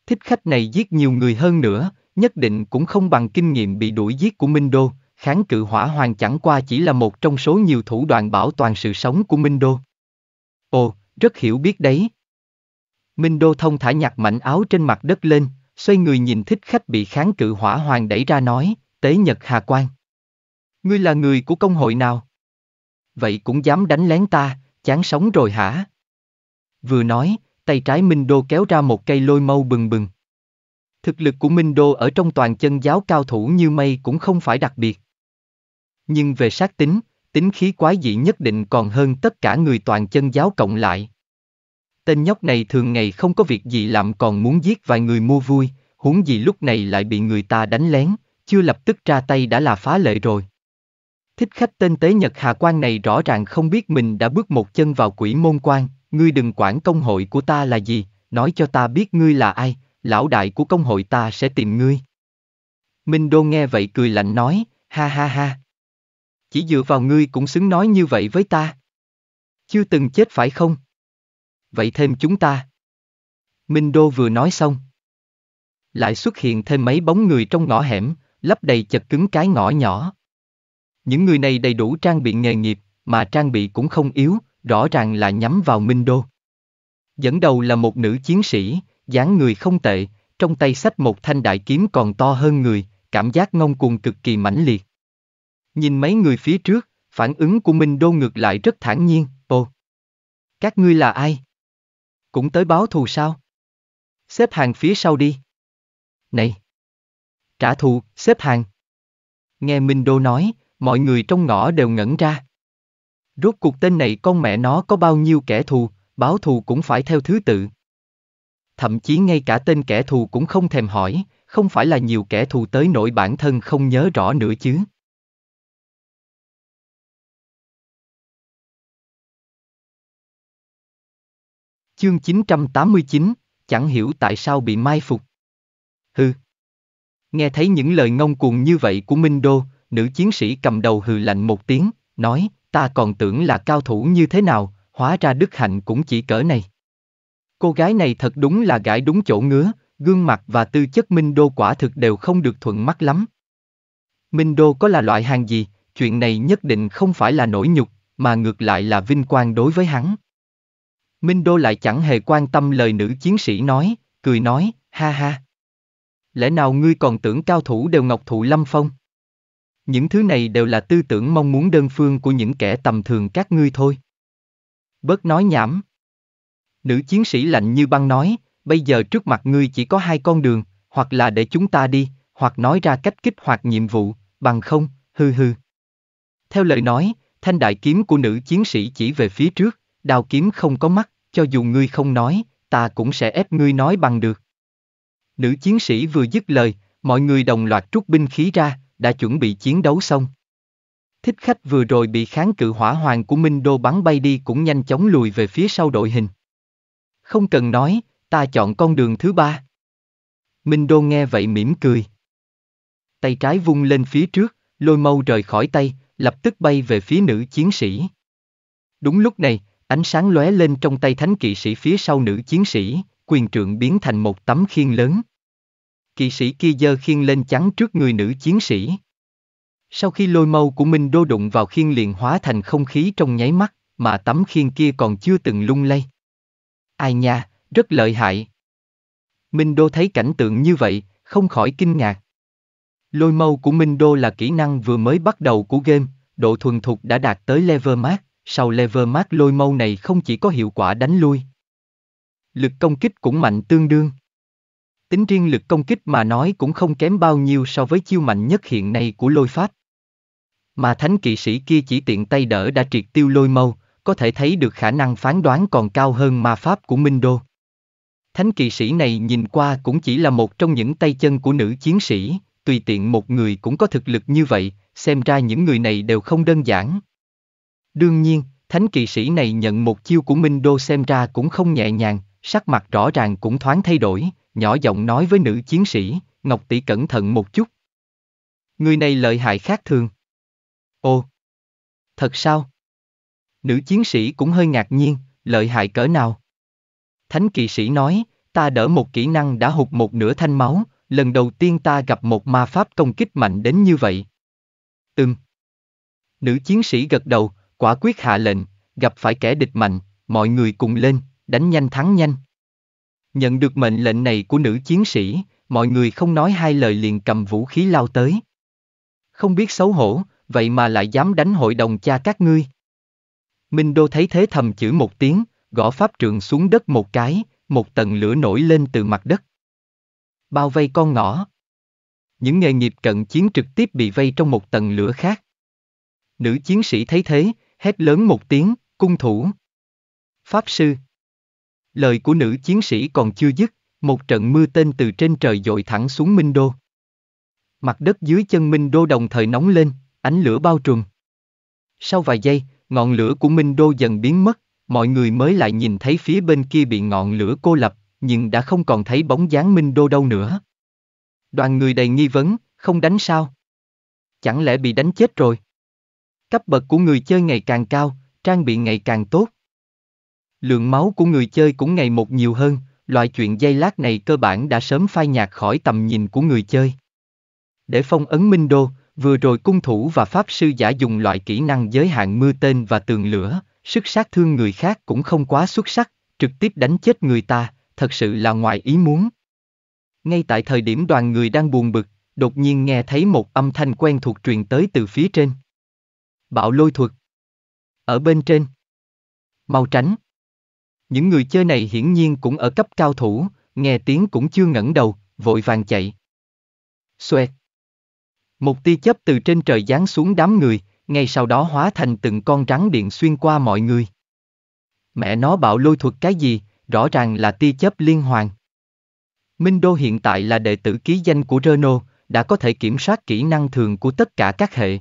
Thích khách này giết nhiều người hơn nữa, nhất định cũng không bằng kinh nghiệm bị đuổi giết của Minh Đô, kháng cự hỏa hoàng chẳng qua chỉ là một trong số nhiều thủ đoạn bảo toàn sự sống của Minh Đô. Ồ, rất hiểu biết đấy, Minh Đô thông thả nhặt mảnh áo trên mặt đất lên, xoay người nhìn thích khách bị kháng cự hỏa hoàng đẩy ra nói, tế nhật hà quan. Ngươi là người của công hội nào? Vậy cũng dám đánh lén ta, chán sống rồi hả? Vừa nói, tay trái Minh Đô kéo ra một cây lôi mâu bừng bừng. Thực lực của Minh Đô ở trong toàn chân giáo cao thủ như mây cũng không phải đặc biệt. Nhưng về sát tính, tính khí quái dị nhất định còn hơn tất cả người toàn chân giáo cộng lại. Tên nhóc này thường ngày không có việc gì làm còn muốn giết vài người mua vui, huống gì lúc này lại bị người ta đánh lén, chưa lập tức ra tay đã là phá lệ rồi. Thích khách tên tế Nhật Hà Quan này rõ ràng không biết mình đã bước một chân vào quỷ môn quan, ngươi đừng quản công hội của ta là gì, nói cho ta biết ngươi là ai, lão đại của công hội ta sẽ tìm ngươi. Minh Đô nghe vậy cười lạnh nói, ha ha ha. Chỉ dựa vào ngươi cũng xứng nói như vậy với ta. Chưa từng chết phải không? Vậy thêm chúng ta. Minh Đô vừa nói xong. Lại xuất hiện thêm mấy bóng người trong ngõ hẻm, lấp đầy chật cứng cái ngõ nhỏ. Những người này đầy đủ trang bị nghề nghiệp, mà trang bị cũng không yếu, rõ ràng là nhắm vào Minh Đô. Dẫn đầu là một nữ chiến sĩ, dáng người không tệ, trong tay sách một thanh đại kiếm còn to hơn người, cảm giác ngông cuồng cực kỳ mãnh liệt. Nhìn mấy người phía trước, phản ứng của Minh Đô ngược lại rất thản nhiên, ô, Các ngươi là ai? Cũng tới báo thù sao? Xếp hàng phía sau đi. Này! Trả thù, xếp hàng. Nghe Minh Đô nói, mọi người trong ngõ đều ngẩn ra. Rốt cuộc tên này con mẹ nó có bao nhiêu kẻ thù, báo thù cũng phải theo thứ tự. Thậm chí ngay cả tên kẻ thù cũng không thèm hỏi, không phải là nhiều kẻ thù tới nỗi bản thân không nhớ rõ nữa chứ. Chương 989, chẳng hiểu tại sao bị mai phục. Hừ. Nghe thấy những lời ngông cuồng như vậy của Minh Đô, nữ chiến sĩ cầm đầu hừ lạnh một tiếng, nói, ta còn tưởng là cao thủ như thế nào, hóa ra đức hạnh cũng chỉ cỡ này. Cô gái này thật đúng là gãi đúng chỗ ngứa, gương mặt và tư chất Minh Đô quả thực đều không được thuận mắt lắm. Minh Đô có là loại hàng gì, chuyện này nhất định không phải là nỗi nhục, mà ngược lại là vinh quang đối với hắn. Minh Đô lại chẳng hề quan tâm lời nữ chiến sĩ nói, cười nói, ha ha. Lẽ nào ngươi còn tưởng cao thủ đều ngọc thụ lâm phong? Những thứ này đều là tư tưởng mong muốn đơn phương của những kẻ tầm thường các ngươi thôi. Bớt nói nhảm. Nữ chiến sĩ lạnh như băng nói, bây giờ trước mặt ngươi chỉ có hai con đường, hoặc là để chúng ta đi, hoặc nói ra cách kích hoạt nhiệm vụ, bằng không, hư hư. Theo lời nói, thanh đại kiếm của nữ chiến sĩ chỉ về phía trước, Đào kiếm không có mắt, cho dù ngươi không nói, ta cũng sẽ ép ngươi nói bằng được. Nữ chiến sĩ vừa dứt lời, mọi người đồng loạt rút binh khí ra, đã chuẩn bị chiến đấu xong. Thích khách vừa rồi bị kháng cự hỏa hoàng của Minh Đô bắn bay đi cũng nhanh chóng lùi về phía sau đội hình. Không cần nói, ta chọn con đường thứ ba. Minh Đô nghe vậy mỉm cười. Tay trái vung lên phía trước, lôi mâu rời khỏi tay, lập tức bay về phía nữ chiến sĩ. Đúng lúc này, Ánh sáng lóe lên trong tay thánh kỵ sĩ phía sau nữ chiến sĩ, quyền trượng biến thành một tấm khiên lớn. Kỵ sĩ kia giơ khiên lên chắn trước người nữ chiến sĩ. Sau khi lôi mâu của Minh Đô đụng vào khiên liền hóa thành không khí trong nháy mắt, mà tấm khiên kia còn chưa từng lung lay. Ai nha, rất lợi hại. Minh Đô thấy cảnh tượng như vậy, không khỏi kinh ngạc. Lôi mâu của Minh Đô là kỹ năng vừa mới bắt đầu của game, độ thuần thục đã đạt tới level max sau Levermark lôi mâu này không chỉ có hiệu quả đánh lui. Lực công kích cũng mạnh tương đương. Tính riêng lực công kích mà nói cũng không kém bao nhiêu so với chiêu mạnh nhất hiện nay của lôi pháp. Mà thánh kỵ sĩ kia chỉ tiện tay đỡ đã triệt tiêu lôi mâu, có thể thấy được khả năng phán đoán còn cao hơn ma pháp của Minh Đô. Thánh kỵ sĩ này nhìn qua cũng chỉ là một trong những tay chân của nữ chiến sĩ, tùy tiện một người cũng có thực lực như vậy, xem ra những người này đều không đơn giản, Đương nhiên, thánh kỵ sĩ này nhận một chiêu của Minh Đô xem ra cũng không nhẹ nhàng, sắc mặt rõ ràng cũng thoáng thay đổi, nhỏ giọng nói với nữ chiến sĩ, Ngọc Tỷ cẩn thận một chút. Người này lợi hại khác thường. Ồ! Thật sao? Nữ chiến sĩ cũng hơi ngạc nhiên, lợi hại cỡ nào? Thánh kỵ sĩ nói, ta đỡ một kỹ năng đã hụt một nửa thanh máu, lần đầu tiên ta gặp một ma pháp công kích mạnh đến như vậy. Ừm. Nữ chiến sĩ gật đầu, quả quyết hạ lệnh, gặp phải kẻ địch mạnh, mọi người cùng lên, đánh nhanh thắng nhanh. Nhận được mệnh lệnh này của nữ chiến sĩ, mọi người không nói hai lời liền cầm vũ khí lao tới. Không biết xấu hổ, vậy mà lại dám đánh hội đồng cha các ngươi. Minh Đô thấy thế thầm chữ một tiếng, gõ pháp trường xuống đất một cái, một tầng lửa nổi lên từ mặt đất. Bao vây con ngõ. Những nghề nghiệp cận chiến trực tiếp bị vây trong một tầng lửa khác. Nữ chiến sĩ thấy thế, hét lớn một tiếng, cung thủ. Pháp sư. Lời của nữ chiến sĩ còn chưa dứt, một trận mưa tên từ trên trời dội thẳng xuống Minh Đô. Mặt đất dưới chân Minh Đô đồng thời nóng lên, ánh lửa bao trùm. Sau vài giây, ngọn lửa của Minh Đô dần biến mất, mọi người mới lại nhìn thấy phía bên kia bị ngọn lửa cô lập, nhưng đã không còn thấy bóng dáng Minh Đô đâu nữa. Đoàn người đầy nghi vấn, không đánh sao? Chẳng lẽ bị đánh chết rồi? Cấp bậc của người chơi ngày càng cao, trang bị ngày càng tốt. Lượng máu của người chơi cũng ngày một nhiều hơn, loại chuyện dây lát này cơ bản đã sớm phai nhạt khỏi tầm nhìn của người chơi. Để phong ấn Minh Đô, vừa rồi cung thủ và pháp sư giả dùng loại kỹ năng giới hạn mưa tên và tường lửa, sức sát thương người khác cũng không quá xuất sắc, trực tiếp đánh chết người ta, thật sự là ngoài ý muốn. Ngay tại thời điểm đoàn người đang buồn bực, đột nhiên nghe thấy một âm thanh quen thuộc truyền tới từ phía trên. Bạo lôi thuật. Ở bên trên. Mau tránh. Những người chơi này hiển nhiên cũng ở cấp cao thủ, nghe tiếng cũng chưa ngẩng đầu, vội vàng chạy. Xoẹt. Một tia chớp từ trên trời giáng xuống đám người, ngay sau đó hóa thành từng con rắn điện xuyên qua mọi người. Mẹ nó bạo lôi thuật cái gì, rõ ràng là tia chớp liên hoàn. Minh Đô hiện tại là đệ tử ký danh của Renault, đã có thể kiểm soát kỹ năng thường của tất cả các hệ.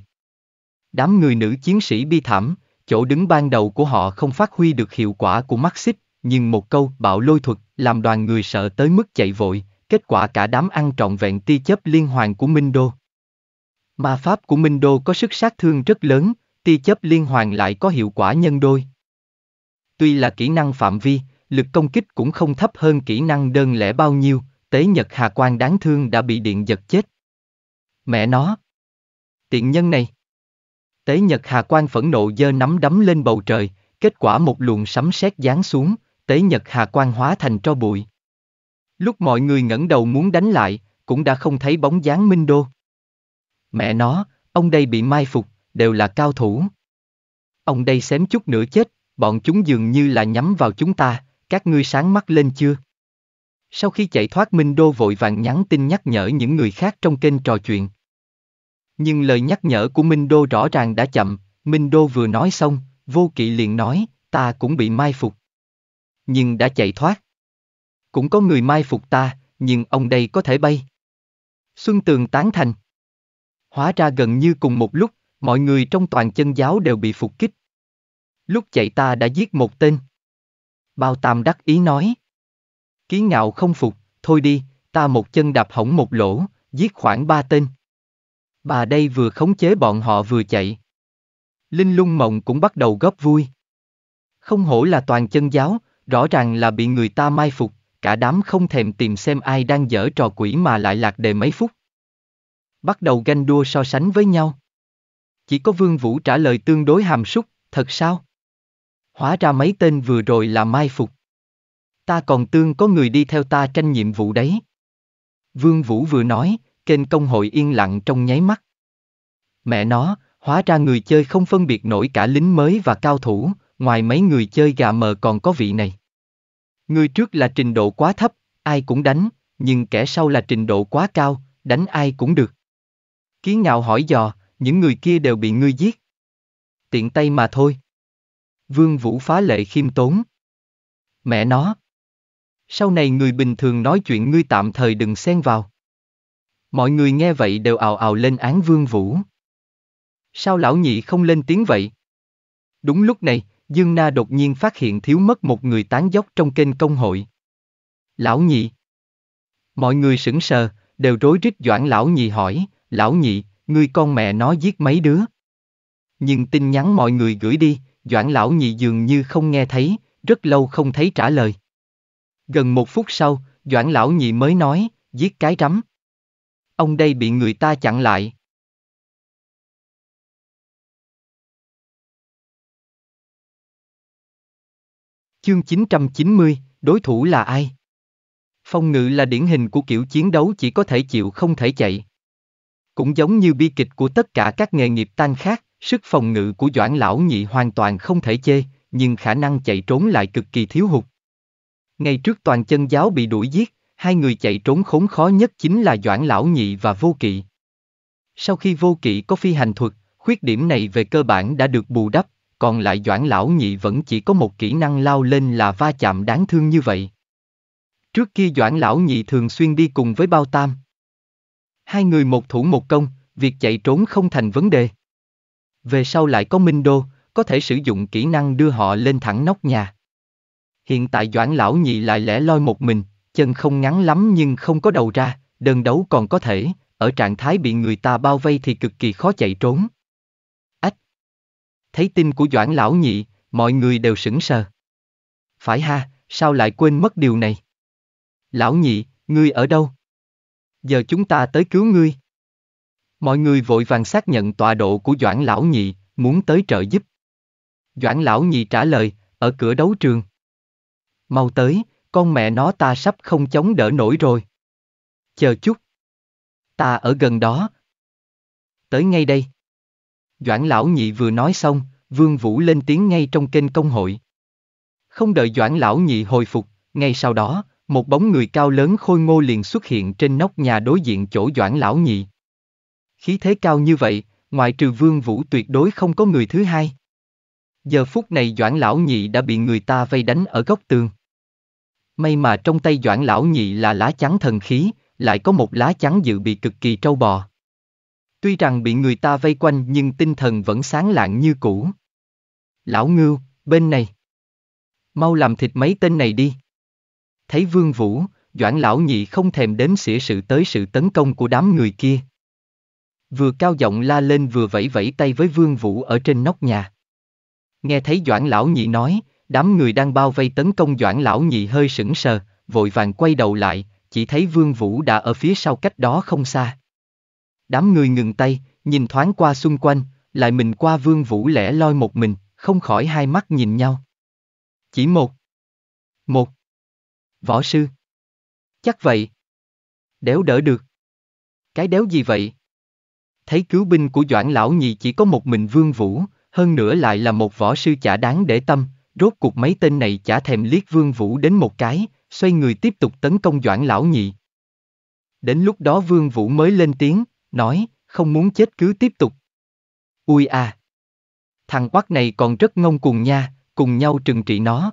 Đám người nữ chiến sĩ bi thảm, chỗ đứng ban đầu của họ không phát huy được hiệu quả của mắt xích, nhưng một câu bạo lôi thuật làm đoàn người sợ tới mức chạy vội, kết quả cả đám ăn trọn vẹn tia chớp liên hoàn của Minh Đô. Ma pháp của Minh Đô có sức sát thương rất lớn, tia chớp liên hoàn lại có hiệu quả nhân đôi. Tuy là kỹ năng phạm vi, lực công kích cũng không thấp hơn kỹ năng đơn lẻ bao nhiêu, tế nhật Hà Quan đáng thương đã bị điện giật chết. Mẹ nó! Tiện nhân này! Tế Nhật Hà Quan phẫn nộ giơ nắm đấm lên bầu trời, kết quả một luồng sấm sét giáng xuống, Tế Nhật Hà Quan hóa thành tro bụi. Lúc mọi người ngẩng đầu muốn đánh lại, cũng đã không thấy bóng dáng Minh Đô. Mẹ nó, ông đây bị mai phục, đều là cao thủ. Ông đây xém chút nữa chết, bọn chúng dường như là nhắm vào chúng ta, các ngươi sáng mắt lên chưa? Sau khi chạy thoát Minh Đô vội vàng nhắn tin nhắc nhở những người khác trong kênh trò chuyện. Nhưng lời nhắc nhở của Minh Đô rõ ràng đã chậm, Minh Đô vừa nói xong, vô kỵ liền nói, ta cũng bị mai phục. Nhưng đã chạy thoát. Cũng có người mai phục ta, nhưng ông đây có thể bay. Xuân Tường tán thành. Hóa ra gần như cùng một lúc, mọi người trong toàn chân giáo đều bị phục kích. Lúc chạy ta đã giết một tên. Bao Tam đắc ý nói. Ký ngạo không phục, thôi đi, ta một chân đạp hỏng một lỗ, giết khoảng ba tên. Bà đây vừa khống chế bọn họ vừa chạy. Linh lung mộng cũng bắt đầu góp vui. Không hổ là toàn chân giáo, rõ ràng là bị người ta mai phục, cả đám không thèm tìm xem ai đang dở trò quỷ mà lại lạc đề mấy phút. Bắt đầu ganh đua so sánh với nhau. Chỉ có Vương Vũ trả lời tương đối hàm súc, thật sao? Hóa ra mấy tên vừa rồi là mai phục. Ta còn tương có người đi theo ta tranh nhiệm vụ đấy. Vương Vũ vừa nói, kênh công hội yên lặng trong nháy mắt. Mẹ nó, hóa ra người chơi không phân biệt nổi cả lính mới và cao thủ, ngoài mấy người chơi gà mờ còn có vị này. Người trước là trình độ quá thấp, ai cũng đánh, nhưng kẻ sau là trình độ quá cao, đánh ai cũng được. Kiến ngạo hỏi dò, những người kia đều bị ngươi giết. Tiện tay mà thôi. Vương Vũ phá lệ khiêm tốn. Mẹ nó. Sau này người bình thường nói chuyện ngươi tạm thời đừng xen vào. Mọi người nghe vậy đều ào ào lên án Vương Vũ. Sao lão nhị không lên tiếng vậy? Đúng lúc này, Dương Na đột nhiên phát hiện thiếu mất một người tán dốc trong kênh công hội. Lão nhị. Mọi người sững sờ, đều rối rít doãn lão nhị hỏi, lão nhị, ngươi con mẹ nó giết mấy đứa? Nhưng tin nhắn mọi người gửi đi, doãn lão nhị dường như không nghe thấy, rất lâu không thấy trả lời. Gần một phút sau, doãn lão nhị mới nói, giết cái rắm ông đây bị người ta chặn lại. Chương 990, đối thủ là ai? Phong ngự là điển hình của kiểu chiến đấu chỉ có thể chịu không thể chạy. Cũng giống như bi kịch của tất cả các nghề nghiệp tan khác, sức phòng ngự của Doãn Lão Nhị hoàn toàn không thể chê, nhưng khả năng chạy trốn lại cực kỳ thiếu hụt. Ngày trước toàn chân giáo bị đuổi giết, hai người chạy trốn khốn khó nhất chính là Doãn Lão Nhị và Vô Kỵ. Sau khi Vô Kỵ có phi hành thuật, khuyết điểm này về cơ bản đã được bù đắp, còn lại Doãn Lão Nhị vẫn chỉ có một kỹ năng lao lên là va chạm đáng thương như vậy. Trước kia Doãn Lão Nhị thường xuyên đi cùng với Bao Tam. Hai người một thủ một công, việc chạy trốn không thành vấn đề. Về sau lại có Minh Đô, có thể sử dụng kỹ năng đưa họ lên thẳng nóc nhà. Hiện tại Doãn Lão Nhị lại lẻ loi một mình, chân không ngắn lắm nhưng không có đầu ra, đơn đấu còn có thể, ở trạng thái bị người ta bao vây thì cực kỳ khó chạy trốn. Ách! Thấy tin của Doãn lão nhị, mọi người đều sững sờ. Phải ha, sao lại quên mất điều này? Lão nhị, ngươi ở đâu? Giờ chúng ta tới cứu ngươi. Mọi người vội vàng xác nhận tọa độ của Doãn lão nhị, muốn tới trợ giúp. Doãn lão nhị trả lời, ở cửa đấu trường. Mau tới, con mẹ nó ta sắp không chống đỡ nổi rồi. Chờ chút. Ta ở gần đó. Tới ngay đây. Doãn lão nhị vừa nói xong, Vương Vũ lên tiếng ngay trong kênh công hội. Không đợi Doãn lão nhị hồi phục, ngay sau đó, một bóng người cao lớn khôi ngô liền xuất hiện trên nóc nhà đối diện chỗ Doãn lão nhị. Khí thế cao như vậy, ngoại trừ Vương Vũ tuyệt đối không có người thứ hai. Giờ phút này Doãn lão nhị đã bị người ta vây đánh ở góc tường. May mà trong tay Doãn Lão Nhị là lá chắn thần khí, lại có một lá chắn dự bị cực kỳ trâu bò. Tuy rằng bị người ta vây quanh nhưng tinh thần vẫn sáng lạng như cũ. Lão Ngưu, bên này. Mau làm thịt mấy tên này đi. Thấy Vương Vũ, Doãn Lão Nhị không thèm đếm xỉa sự tới sự tấn công của đám người kia. Vừa cao giọng la lên vừa vẫy vẫy tay với Vương Vũ ở trên nóc nhà. Nghe thấy Doãn Lão Nhị nói, Đám người đang bao vây tấn công Doãn lão nhị hơi sững sờ, vội vàng quay đầu lại, chỉ thấy Vương Vũ đã ở phía sau cách đó không xa. Đám người ngừng tay, nhìn thoáng qua xung quanh, lại mình qua Vương Vũ lẻ loi một mình, không khỏi hai mắt nhìn nhau. Chỉ một. Một. Võ sư. Chắc vậy. Đéo đỡ được. Cái đéo gì vậy? Thấy cứu binh của Doãn Lão Nhị chỉ có một mình Vương Vũ, hơn nữa lại là một võ sư chả đáng để tâm, Rốt cuộc mấy tên này chả thèm liếc Vương Vũ đến một cái, xoay người tiếp tục tấn công Doãn Lão Nhị. Đến lúc đó Vương Vũ mới lên tiếng, nói, không muốn chết cứ tiếp tục. Ui à! Thằng quắc này còn rất ngông cuồng nha, cùng nhau trừng trị nó.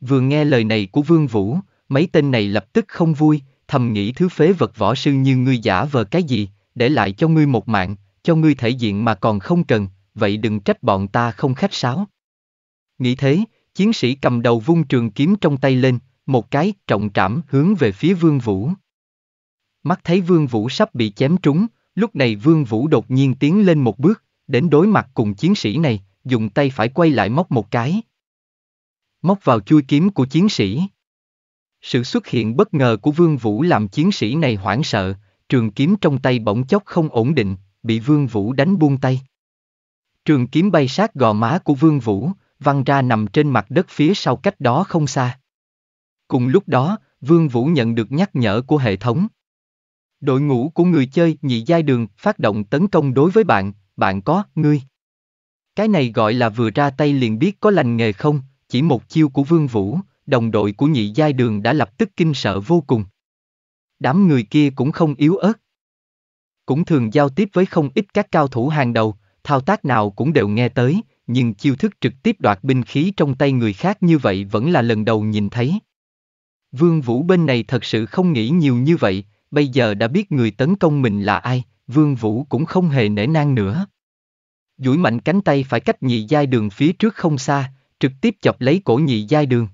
Vừa nghe lời này của Vương Vũ, mấy tên này lập tức không vui, thầm nghĩ thứ phế vật võ sư như ngươi giả vờ cái gì, để lại cho ngươi một mạng, cho ngươi thể diện mà còn không cần, vậy đừng trách bọn ta không khách sáo. Nghĩ thế, chiến sĩ cầm đầu vung trường kiếm trong tay lên, một cái trọng trảm hướng về phía Vương Vũ. Mắt thấy Vương Vũ sắp bị chém trúng, lúc này Vương Vũ đột nhiên tiến lên một bước, đến đối mặt cùng chiến sĩ này, dùng tay phải quay lại móc một cái. Móc vào chui kiếm của chiến sĩ. Sự xuất hiện bất ngờ của Vương Vũ làm chiến sĩ này hoảng sợ, trường kiếm trong tay bỗng chốc không ổn định, bị Vương Vũ đánh buông tay. Trường kiếm bay sát gò má của Vương Vũ, văng ra nằm trên mặt đất phía sau cách đó không xa. Cùng lúc đó, Vương Vũ nhận được nhắc nhở của hệ thống. Đội ngũ của người chơi nhị giai đường phát động tấn công đối với bạn, bạn có, ngươi. Cái này gọi là vừa ra tay liền biết có lành nghề không, chỉ một chiêu của Vương Vũ, đồng đội của nhị giai đường đã lập tức kinh sợ vô cùng. Đám người kia cũng không yếu ớt. Cũng thường giao tiếp với không ít các cao thủ hàng đầu, thao tác nào cũng đều nghe tới, nhưng chiêu thức trực tiếp đoạt binh khí trong tay người khác như vậy vẫn là lần đầu nhìn thấy. Vương Vũ bên này thật sự không nghĩ nhiều như vậy, bây giờ đã biết người tấn công mình là ai, Vương Vũ cũng không hề nể nang nữa. duỗi mạnh cánh tay phải cách nhị giai đường phía trước không xa, trực tiếp chọc lấy cổ nhị giai đường.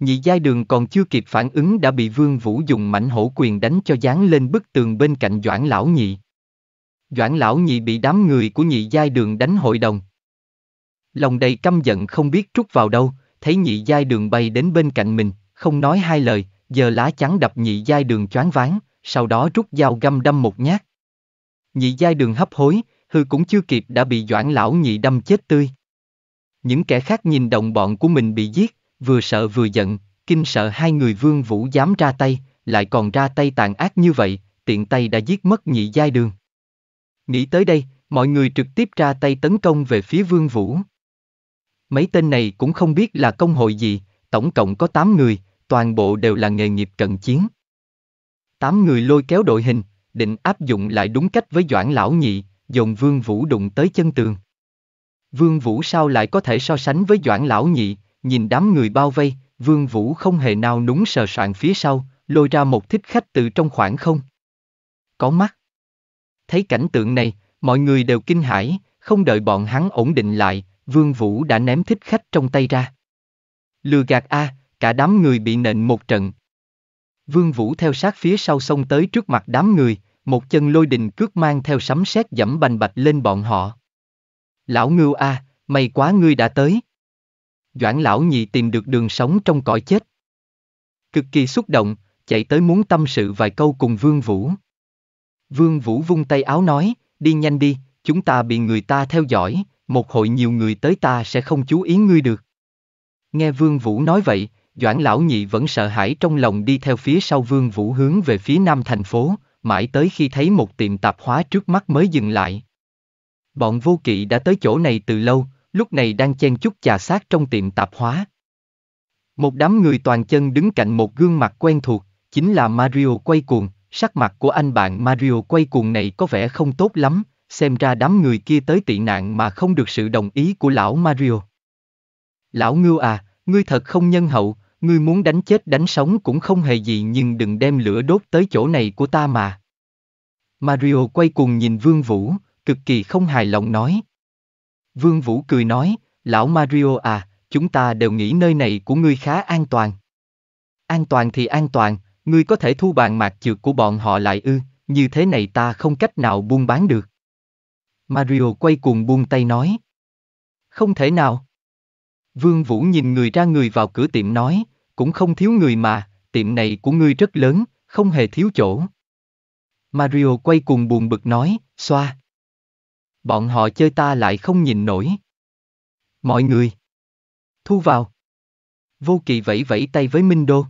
Nhị giai đường còn chưa kịp phản ứng đã bị Vương Vũ dùng mảnh hổ quyền đánh cho dán lên bức tường bên cạnh Doãn Lão Nhị. Doãn Lão Nhị bị đám người của nhị giai đường đánh hội đồng, lòng đầy căm giận không biết trút vào đâu, thấy nhị giai đường bay đến bên cạnh mình, không nói hai lời, giờ lá chắn đập nhị giai đường choáng váng, sau đó rút dao găm đâm một nhát. Nhị giai đường hấp hối, hư cũng chưa kịp đã bị doãn lão nhị đâm chết tươi. Những kẻ khác nhìn đồng bọn của mình bị giết, vừa sợ vừa giận, kinh sợ hai người vương vũ dám ra tay, lại còn ra tay tàn ác như vậy, tiện tay đã giết mất nhị giai đường. Nghĩ tới đây, mọi người trực tiếp ra tay tấn công về phía vương vũ. Mấy tên này cũng không biết là công hội gì, tổng cộng có 8 người, toàn bộ đều là nghề nghiệp cận chiến. 8 người lôi kéo đội hình, định áp dụng lại đúng cách với Doãn Lão Nhị, dồn Vương Vũ đụng tới chân tường. Vương Vũ sao lại có thể so sánh với Doãn Lão Nhị, nhìn đám người bao vây, Vương Vũ không hề nào núng sờ soạn phía sau, lôi ra một thích khách từ trong khoảng không. Có mắt. Thấy cảnh tượng này, mọi người đều kinh hãi, không đợi bọn hắn ổn định lại, Vương Vũ đã ném thích khách trong tay ra. Lừa gạt a, cả đám người bị nện một trận. Vương Vũ theo sát phía sau sông tới trước mặt đám người, một chân lôi đình cước mang theo sấm sét dẫm bành bạch lên bọn họ. Lão ngưu a, à, may quá ngươi đã tới. Doãn lão nhị tìm được đường sống trong cõi chết. Cực kỳ xúc động, chạy tới muốn tâm sự vài câu cùng Vương Vũ. Vương Vũ vung tay áo nói, đi nhanh đi, chúng ta bị người ta theo dõi, một hội nhiều người tới ta sẽ không chú ý ngươi được. Nghe Vương Vũ nói vậy, Doãn Lão Nhị vẫn sợ hãi trong lòng đi theo phía sau Vương Vũ hướng về phía nam thành phố, mãi tới khi thấy một tiệm tạp hóa trước mắt mới dừng lại. Bọn vô kỵ đã tới chỗ này từ lâu, lúc này đang chen chút trà sát trong tiệm tạp hóa. Một đám người toàn chân đứng cạnh một gương mặt quen thuộc, chính là Mario quay cuồng, sắc mặt của anh bạn Mario quay cuồng này có vẻ không tốt lắm, xem ra đám người kia tới tị nạn mà không được sự đồng ý của lão Mario. Lão Ngưu à, ngươi thật không nhân hậu, ngươi muốn đánh chết đánh sống cũng không hề gì nhưng đừng đem lửa đốt tới chỗ này của ta mà. Mario quay cuồng nhìn Vương Vũ, cực kỳ không hài lòng nói. Vương Vũ cười nói, lão Mario à, chúng ta đều nghĩ nơi này của ngươi khá an toàn. An toàn thì an toàn, ngươi có thể thu bàn mạc trượt của bọn họ lại ư, như thế này ta không cách nào buôn bán được. Mario quay cuồng buông tay nói. Không thể nào. Vương Vũ nhìn người ra người vào cửa tiệm nói, cũng không thiếu người mà, tiệm này của ngươi rất lớn, không hề thiếu chỗ. Mario quay cuồng buồn bực nói, xoa. Bọn họ chơi ta lại không nhìn nổi. Mọi người. Thu vào. Vô kỳ vẫy vẫy tay với Minh Đô.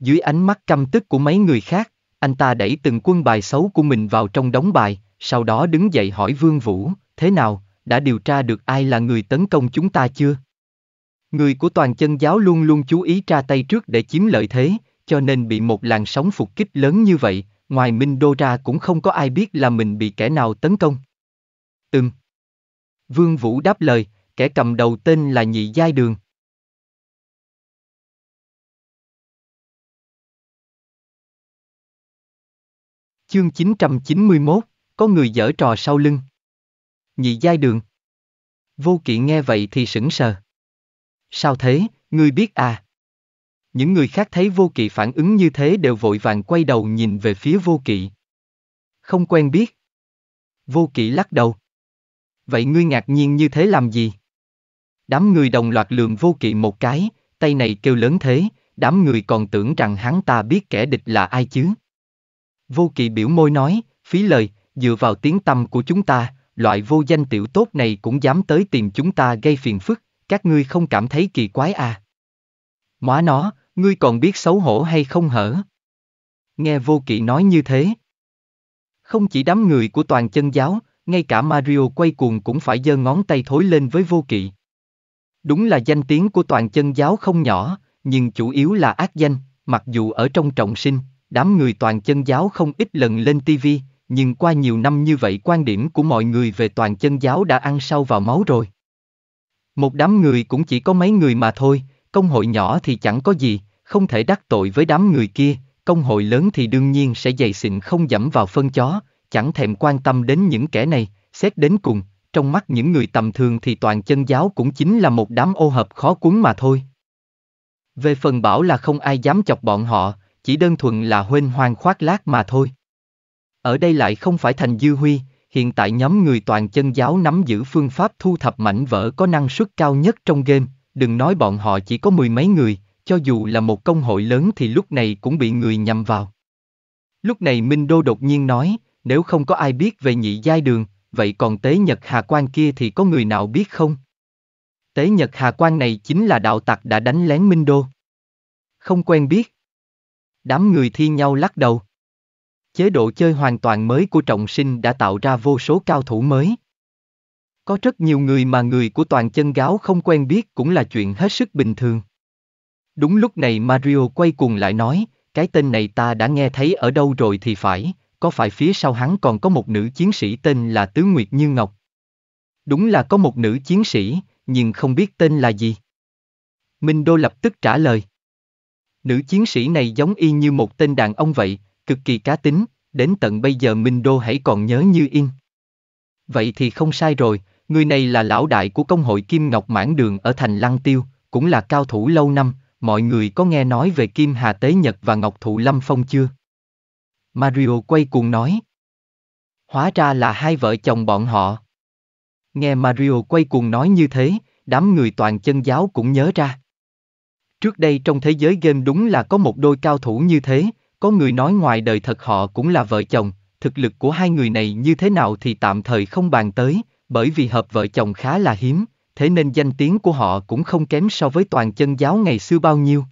Dưới ánh mắt căm tức của mấy người khác, anh ta đẩy từng quân bài xấu của mình vào trong đống bài, sau đó đứng dậy hỏi Vương Vũ, thế nào, đã điều tra được ai là người tấn công chúng ta chưa? Người của toàn chân giáo luôn luôn chú ý ra tay trước để chiếm lợi thế, cho nên bị một làn sóng phục kích lớn như vậy, ngoài Minh Đô ra cũng không có ai biết là mình bị kẻ nào tấn công. Ừm. Vương Vũ đáp lời, kẻ cầm đầu tên là Nhị Giai Đường. Chương 991 có người giở trò sau lưng. Nhị giai đường. Vô kỵ nghe vậy thì sững sờ. Sao thế, ngươi biết à? Những người khác thấy vô kỵ phản ứng như thế đều vội vàng quay đầu nhìn về phía vô kỵ. Không quen biết. Vô kỵ lắc đầu. Vậy ngươi ngạc nhiên như thế làm gì? Đám người đồng loạt lườm vô kỵ một cái, tay này kêu lớn thế, đám người còn tưởng rằng hắn ta biết kẻ địch là ai chứ. Vô kỵ biểu môi nói, phí lời, Dựa vào tiếng tâm của chúng ta, loại vô danh tiểu tốt này cũng dám tới tìm chúng ta gây phiền phức, các ngươi không cảm thấy kỳ quái à? Móa nó, ngươi còn biết xấu hổ hay không hở? Nghe vô kỵ nói như thế. Không chỉ đám người của toàn chân giáo, ngay cả Mario quay cuồng cũng phải giơ ngón tay thối lên với vô kỵ. Đúng là danh tiếng của toàn chân giáo không nhỏ, nhưng chủ yếu là ác danh, mặc dù ở trong trọng sinh, đám người toàn chân giáo không ít lần lên TV, nhưng qua nhiều năm như vậy quan điểm của mọi người về toàn chân giáo đã ăn sâu vào máu rồi. Một đám người cũng chỉ có mấy người mà thôi, công hội nhỏ thì chẳng có gì, không thể đắc tội với đám người kia, công hội lớn thì đương nhiên sẽ dày xịn không dẫm vào phân chó, chẳng thèm quan tâm đến những kẻ này, xét đến cùng, trong mắt những người tầm thường thì toàn chân giáo cũng chính là một đám ô hợp khó cuốn mà thôi. Về phần bảo là không ai dám chọc bọn họ, chỉ đơn thuần là huynh hoang khoác lác mà thôi. Ở đây lại không phải thành dư huy, hiện tại nhóm người toàn chân giáo nắm giữ phương pháp thu thập mảnh vỡ có năng suất cao nhất trong game, đừng nói bọn họ chỉ có mười mấy người, cho dù là một công hội lớn thì lúc này cũng bị người nhầm vào. Lúc này Minh Đô đột nhiên nói, nếu không có ai biết về nhị giai đường, vậy còn tế nhật hà quan kia thì có người nào biết không? Tế nhật hà quan này chính là đạo tặc đã đánh lén Minh Đô. Không quen biết. Đám người thi nhau lắc đầu. Chế độ chơi hoàn toàn mới của trọng sinh đã tạo ra vô số cao thủ mới. Có rất nhiều người mà người của toàn chân gáo không quen biết cũng là chuyện hết sức bình thường. Đúng lúc này Mario quay cuồng lại nói, cái tên này ta đã nghe thấy ở đâu rồi thì phải, có phải phía sau hắn còn có một nữ chiến sĩ tên là Tứ Nguyệt Như Ngọc. Đúng là có một nữ chiến sĩ, nhưng không biết tên là gì. Minh Đô lập tức trả lời. Nữ chiến sĩ này giống y như một tên đàn ông vậy, cực kỳ cá tính, đến tận bây giờ Minh Đô hãy còn nhớ như in. Vậy thì không sai rồi, người này là lão đại của công hội Kim Ngọc Mãn Đường ở thành Lăng Tiêu, cũng là cao thủ lâu năm, mọi người có nghe nói về Kim Hà Tế Nhật và Ngọc Thụ Lâm Phong chưa? Mario quay cuồng nói. Hóa ra là hai vợ chồng bọn họ. Nghe Mario quay cuồng nói như thế, đám người toàn chân giáo cũng nhớ ra. Trước đây trong thế giới game đúng là có một đôi cao thủ như thế, có người nói ngoài đời thật họ cũng là vợ chồng, thực lực của hai người này như thế nào thì tạm thời không bàn tới, bởi vì hợp vợ chồng khá là hiếm, thế nên danh tiếng của họ cũng không kém so với toàn chân giáo ngày xưa bao nhiêu.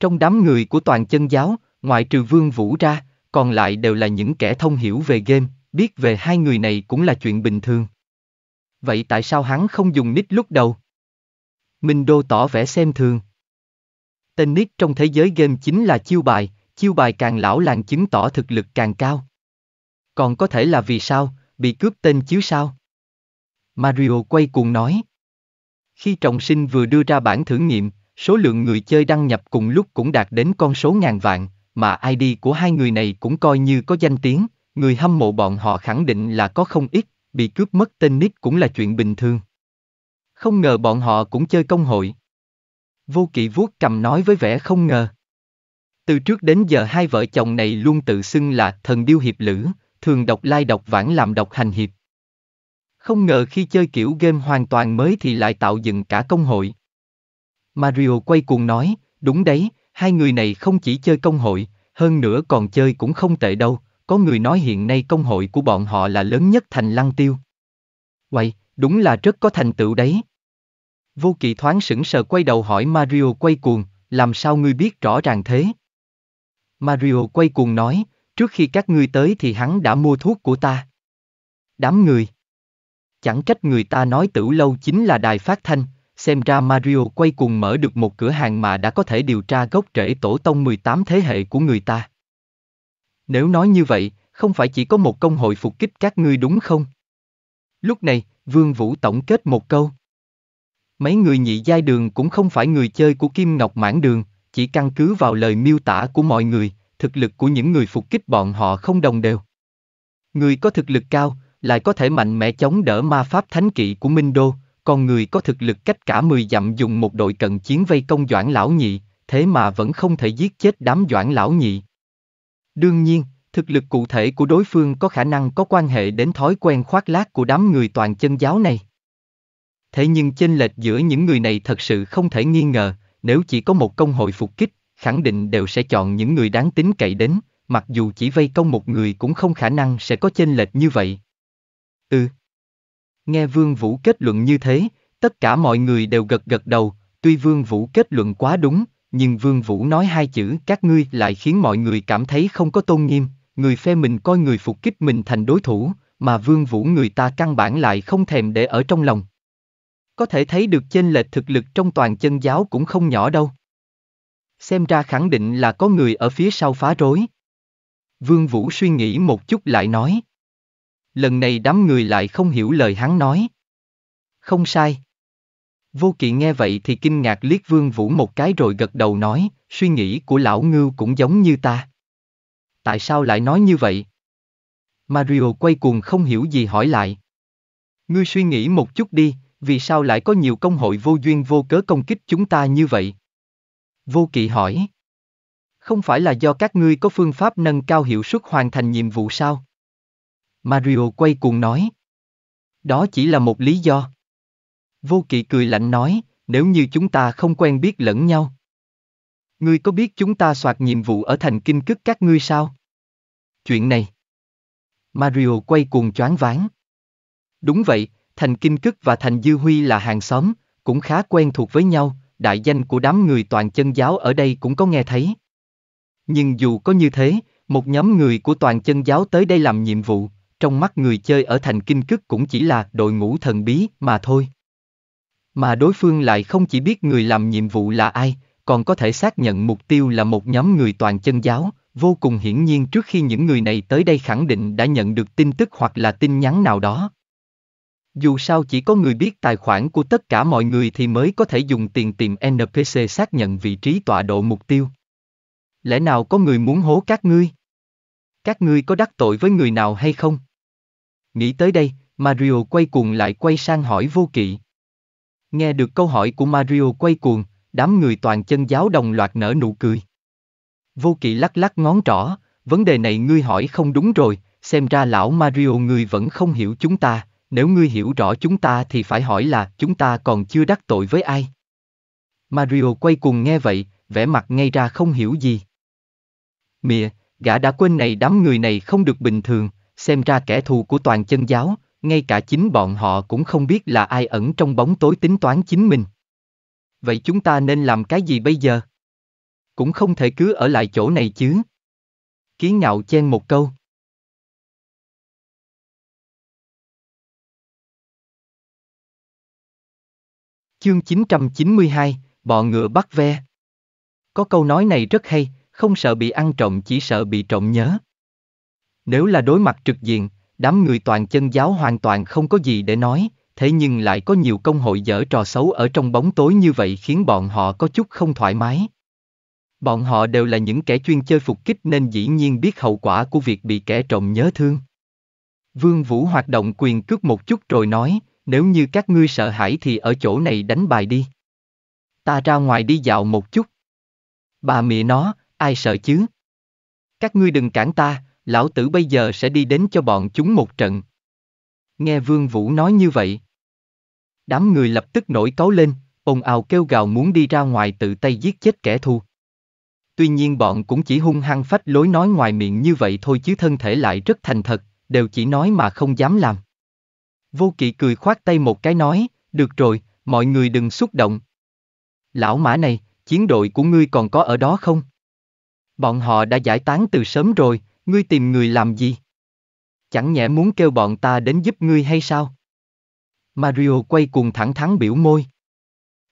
Trong đám người của toàn chân giáo, ngoại trừ Vương Vũ ra, còn lại đều là những kẻ thông hiểu về game, biết về hai người này cũng là chuyện bình thường. Vậy tại sao hắn không dùng nick lúc đầu? Minh Đô tỏ vẻ xem thường. Tên nick trong thế giới game chính là chiêu bài, chiêu bài càng lão làng chứng tỏ thực lực càng cao. Còn có thể là vì sao, bị cướp tên chứ sao? Mario quay cuồng nói. Khi trọng sinh vừa đưa ra bản thử nghiệm, số lượng người chơi đăng nhập cùng lúc cũng đạt đến con số ngàn vạn, mà ID của hai người này cũng coi như có danh tiếng, người hâm mộ bọn họ khẳng định là có không ít, bị cướp mất tên nick cũng là chuyện bình thường. Không ngờ bọn họ cũng chơi công hội. Vô kỵ vuốt cầm nói với vẻ không ngờ. Từ trước đến giờ hai vợ chồng này luôn tự xưng là thần điêu hiệp lữ, thường độc lai độc vãng làm độc hành hiệp. Không ngờ khi chơi kiểu game hoàn toàn mới thì lại tạo dựng cả công hội. Mario quay cuồng nói, đúng đấy, hai người này không chỉ chơi công hội, hơn nữa còn chơi cũng không tệ đâu, có người nói hiện nay công hội của bọn họ là lớn nhất thành lăng tiêu. Vậy, đúng là rất có thành tựu đấy. Vô kỵ thoáng sững sờ quay đầu hỏi Mario quay cuồng, làm sao ngươi biết rõ ràng thế? Mario quay cuồng nói, trước khi các ngươi tới thì hắn đã mua thuốc của ta. Đám người. Chẳng trách người ta nói tử lâu chính là đài phát thanh, xem ra Mario quay cuồng mở được một cửa hàng mà đã có thể điều tra gốc rễ tổ tông 18 thế hệ của người ta. Nếu nói như vậy, không phải chỉ có một công hội phục kích các ngươi đúng không? Lúc này, Vương Vũ tổng kết một câu. Mấy người nhị giai đường cũng không phải người chơi của Kim Ngọc Mãn Đường, chỉ căn cứ vào lời miêu tả của mọi người, thực lực của những người phục kích bọn họ không đồng đều. Người có thực lực cao, lại có thể mạnh mẽ chống đỡ ma pháp thánh kỵ của Minh Đô, còn người có thực lực cách cả 10 dặm dùng một đội cận chiến vây công Doãn Lão Nhị, thế mà vẫn không thể giết chết đám Doãn Lão Nhị. Đương nhiên, thực lực cụ thể của đối phương có khả năng có quan hệ đến thói quen khoác lác của đám người toàn chân giáo này. Thế nhưng chênh lệch giữa những người này thật sự không thể nghi ngờ, nếu chỉ có một công hội phục kích, khẳng định đều sẽ chọn những người đáng tín cậy đến, mặc dù chỉ vây công một người cũng không khả năng sẽ có chênh lệch như vậy. Ừ. Nghe Vương Vũ kết luận như thế, tất cả mọi người đều gật gật đầu, tuy Vương Vũ kết luận quá đúng, nhưng Vương Vũ nói hai chữ các ngươi lại khiến mọi người cảm thấy không có tôn nghiêm, người phe mình coi người phục kích mình thành đối thủ, mà Vương Vũ người ta căn bản lại không thèm để ở trong lòng, có thể thấy được chênh lệch thực lực trong toàn chân giáo cũng không nhỏ đâu. Xem ra khẳng định là có người ở phía sau phá rối. Vương Vũ suy nghĩ một chút lại nói. Lần này đám người lại không hiểu lời hắn nói. Không sai. Vô kỵ nghe vậy thì kinh ngạc liếc Vương Vũ một cái rồi gật đầu nói, suy nghĩ của lão ngưu cũng giống như ta. Tại sao lại nói như vậy? Mario quay cuồng không hiểu gì hỏi lại. Ngươi suy nghĩ một chút đi, vì sao lại có nhiều công hội vô duyên vô cớ công kích chúng ta như vậy? Vô kỵ hỏi. Không phải là do các ngươi có phương pháp nâng cao hiệu suất hoàn thành nhiệm vụ sao? Mario quay cuồng nói. Đó chỉ là một lý do. Vô kỵ cười lạnh nói, nếu như chúng ta không quen biết lẫn nhau. Ngươi có biết chúng ta soạt nhiệm vụ ở thành kinh cức các ngươi sao? Chuyện này. Mario quay cuồng choáng váng. Đúng vậy, Thành Kinh Cức và Thành Dư Huy là hàng xóm, cũng khá quen thuộc với nhau, đại danh của đám người toàn chân giáo ở đây cũng có nghe thấy. Nhưng dù có như thế, một nhóm người của toàn chân giáo tới đây làm nhiệm vụ, trong mắt người chơi ở thành kinh cức cũng chỉ là đội ngũ thần bí mà thôi. Mà đối phương lại không chỉ biết người làm nhiệm vụ là ai, còn có thể xác nhận mục tiêu là một nhóm người toàn chân giáo, vô cùng hiển nhiên trước khi những người này tới đây khẳng định đã nhận được tin tức hoặc là tin nhắn nào đó. Dù sao chỉ có người biết tài khoản của tất cả mọi người thì mới có thể dùng tiền tìm NPC xác nhận vị trí tọa độ mục tiêu. Lẽ nào có người muốn hố các ngươi? Các ngươi có đắc tội với người nào hay không? Nghĩ tới đây, Mario quay cuồng lại quay sang hỏi vô kỵ. Nghe được câu hỏi của Mario quay cuồng, đám người toàn chân giáo đồng loạt nở nụ cười. Vô kỵ lắc lắc ngón trỏ, vấn đề này ngươi hỏi không đúng rồi, xem ra lão Mario người vẫn không hiểu chúng ta, nếu ngươi hiểu rõ chúng ta thì phải hỏi là chúng ta còn chưa đắc tội với ai. Mario quay cùng nghe vậy, vẻ mặt ngay ra không hiểu gì. Mịa, gã đã quên này đám người này không được bình thường, xem ra kẻ thù của toàn chân giáo, ngay cả chính bọn họ cũng không biết là ai ẩn trong bóng tối tính toán chính mình. Vậy chúng ta nên làm cái gì bây giờ? Cũng không thể cứ ở lại chỗ này chứ. Ký ngạo chen một câu. Chương 992, bọ ngựa bắt ve. Có câu nói này rất hay, không sợ bị ăn trộm chỉ sợ bị trộm nhớ. Nếu là đối mặt trực diện, đám người toàn chân giáo hoàn toàn không có gì để nói, thế nhưng lại có nhiều công hội dở trò xấu ở trong bóng tối như vậy khiến bọn họ có chút không thoải mái. Bọn họ đều là những kẻ chuyên chơi phục kích nên dĩ nhiên biết hậu quả của việc bị kẻ trộm nhớ thương. Vương Vũ hoạt động quyền cướp một chút rồi nói, nếu như các ngươi sợ hãi thì ở chỗ này đánh bài đi. Ta ra ngoài đi dạo một chút. Bà mẹ nó, ai sợ chứ? Các ngươi đừng cản ta, lão tử bây giờ sẽ đi đến cho bọn chúng một trận. Nghe Vương Vũ nói như vậy. Đám người lập tức nổi cáu lên, ồn ào kêu gào muốn đi ra ngoài tự tay giết chết kẻ thù. Tuy nhiên bọn cũng chỉ hung hăng phách lối nói ngoài miệng như vậy thôi chứ thân thể lại rất thành thật, đều chỉ nói mà không dám làm. Vô kỵ cười khoát tay một cái nói, được rồi, mọi người đừng xúc động. Lão mã này, chiến đội của ngươi còn có ở đó không? Bọn họ đã giải tán từ sớm rồi, ngươi tìm người làm gì? Chẳng nhẽ muốn kêu bọn ta đến giúp ngươi hay sao? Mario quay cuồng thẳng thắn biểu môi.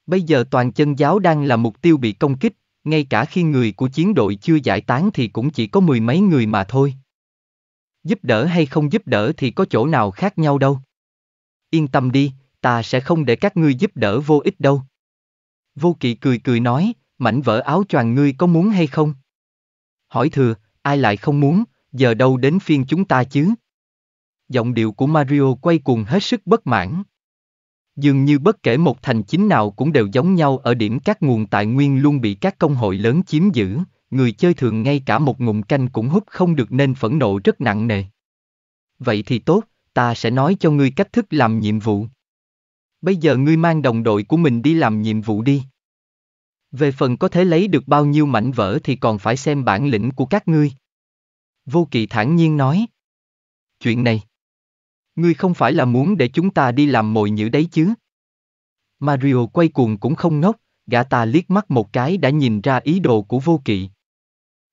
Bây giờ toàn chân giáo đang là mục tiêu bị công kích, ngay cả khi người của chiến đội chưa giải tán thì cũng chỉ có mười mấy người mà thôi. Giúp đỡ hay không giúp đỡ thì có chỗ nào khác nhau đâu. Yên tâm đi, ta sẽ không để các ngươi giúp đỡ vô ích đâu. Vô kỵ cười cười nói, mảnh vỡ áo choàng ngươi có muốn hay không? Hỏi thừa, ai lại không muốn, giờ đâu đến phiên chúng ta chứ? Giọng điệu của Mario quay cuồng hết sức bất mãn. Dường như bất kể một thành chính nào cũng đều giống nhau ở điểm các nguồn tài nguyên luôn bị các công hội lớn chiếm giữ, người chơi thường ngay cả một ngụm canh cũng hút không được nên phẫn nộ rất nặng nề. Vậy thì tốt, ta sẽ nói cho ngươi cách thức làm nhiệm vụ. Bây giờ ngươi mang đồng đội của mình đi làm nhiệm vụ đi. Về phần có thể lấy được bao nhiêu mảnh vỡ thì còn phải xem bản lĩnh của các ngươi. Vô kỵ thản nhiên nói. Chuyện này. Ngươi không phải là muốn để chúng ta đi làm mồi nhữ đấy chứ. Mario quay cuồng cũng không ngốc, gã ta liếc mắt một cái đã nhìn ra ý đồ của vô kỵ.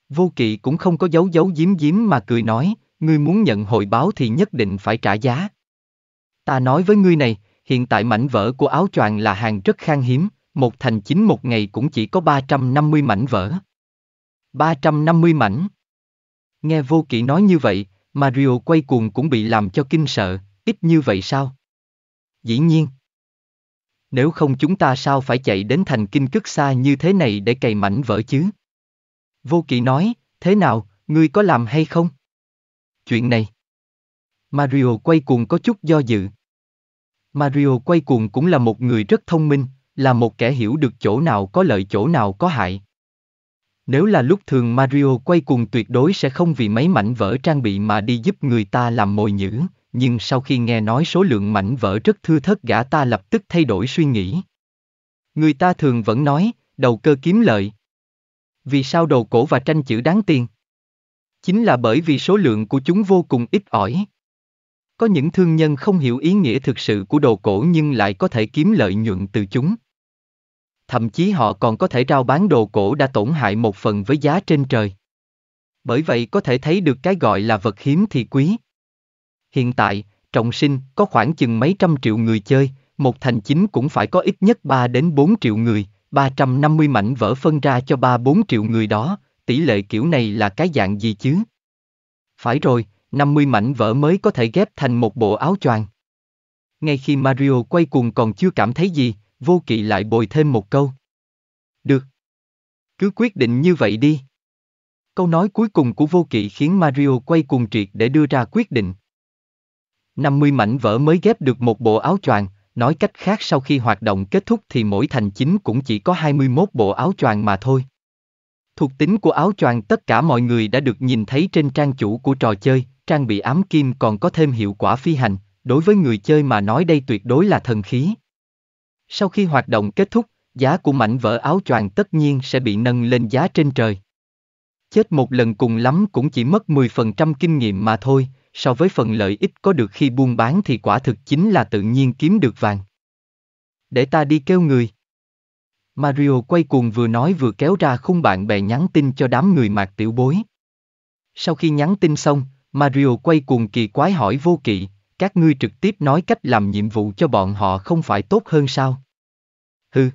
Vô kỵ cũng không có dấu dấu giếm giếm mà cười nói, ngươi muốn nhận hội báo thì nhất định phải trả giá. Ta nói với ngươi này, hiện tại mảnh vỡ của áo choàng là hàng rất khan hiếm, một thành chính một ngày cũng chỉ có 350 mảnh vỡ. 350 mảnh. Nghe vô kỵ nói như vậy, Mario quay cuồng cũng bị làm cho kinh sợ, ít như vậy sao? Dĩ nhiên. Nếu không chúng ta sao phải chạy đến thành kinh cức xa như thế này để cày mảnh vỡ chứ? Vô kỵ nói, thế nào, ngươi có làm hay không? chuyện này. Mario quay cuồng có chút do dự. Mario quay cuồng cũng là một người rất thông minh, là một kẻ hiểu được chỗ nào có lợi chỗ nào có hại. Nếu là lúc thường Mario quay cuồng tuyệt đối sẽ không vì mấy mảnh vỡ trang bị mà đi giúp người ta làm mồi nhữ, nhưng sau khi nghe nói số lượng mảnh vỡ rất thưa thớt gã ta lập tức thay đổi suy nghĩ. Người ta thường vẫn nói, đầu cơ kiếm lợi. Vì sao đồ cổ và tranh chữ đáng tiền? chính là bởi vì số lượng của chúng vô cùng ít ỏi. Có những thương nhân không hiểu ý nghĩa thực sự của đồ cổ nhưng lại có thể kiếm lợi nhuận từ chúng. Thậm chí họ còn có thể rao bán đồ cổ đã tổn hại một phần với giá trên trời. Bởi vậy có thể thấy được cái gọi là vật hiếm thì quý. Hiện tại, trọng sinh có khoảng chừng mấy trăm triệu người chơi, một thành chính cũng phải có ít nhất 3 đến 4 triệu người, 350 mảnh vỡ phân ra cho 3-4 triệu người đó, tỷ lệ kiểu này là cái dạng gì chứ? Phải rồi, 50 mảnh vỡ mới có thể ghép thành một bộ áo choàng. Ngay khi Mario quay cuồng còn chưa cảm thấy gì, vô kỵ lại bồi thêm một câu. Được. Cứ quyết định như vậy đi. Câu nói cuối cùng của vô kỵ khiến Mario quay cuồng triệt để đưa ra quyết định. 50 mảnh vỡ mới ghép được một bộ áo choàng, nói cách khác sau khi hoạt động kết thúc thì mỗi thành chính cũng chỉ có 21 bộ áo choàng mà thôi. Thuộc tính của áo choàng tất cả mọi người đã được nhìn thấy trên trang chủ của trò chơi, trang bị ám kim còn có thêm hiệu quả phi hành, đối với người chơi mà nói đây tuyệt đối là thần khí. Sau khi hoạt động kết thúc, giá của mảnh vỡ áo choàng tất nhiên sẽ bị nâng lên giá trên trời. Chết một lần cùng lắm cũng chỉ mất 10% kinh nghiệm mà thôi, so với phần lợi ích có được khi buôn bán thì quả thực chính là tự nhiên kiếm được vàng. Để ta đi kêu người. Mario quay cuồng vừa nói vừa kéo ra khung bạn bè nhắn tin cho đám người mạc tiểu bối. Sau khi nhắn tin xong, Mario quay cuồng kỳ quái hỏi vô kỵ, các ngươi trực tiếp nói cách làm nhiệm vụ cho bọn họ không phải tốt hơn sao? Hừ.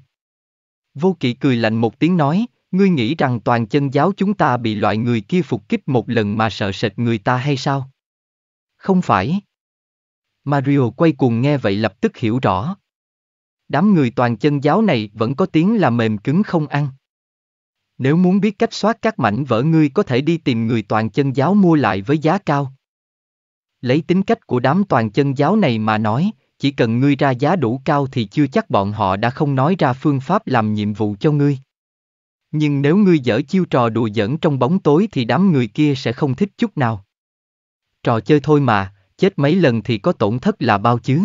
Vô kỵ cười lạnh một tiếng nói, ngươi nghĩ rằng toàn chân giáo chúng ta bị loại người kia phục kích một lần mà sợ sệt người ta hay sao? Không phải. Mario quay cuồng nghe vậy lập tức hiểu rõ đám người toàn chân giáo này vẫn có tiếng là mềm cứng không ăn. Nếu muốn biết cách soát các mảnh vỡ ngươi có thể đi tìm người toàn chân giáo mua lại với giá cao. Lấy tính cách của đám toàn chân giáo này mà nói, chỉ cần ngươi ra giá đủ cao thì chưa chắc bọn họ đã không nói ra phương pháp làm nhiệm vụ cho ngươi. Nhưng nếu ngươi dở chiêu trò đùa giỡn trong bóng tối thì đám người kia sẽ không thích chút nào. Trò chơi thôi mà, chết mấy lần thì có tổn thất là bao chứ.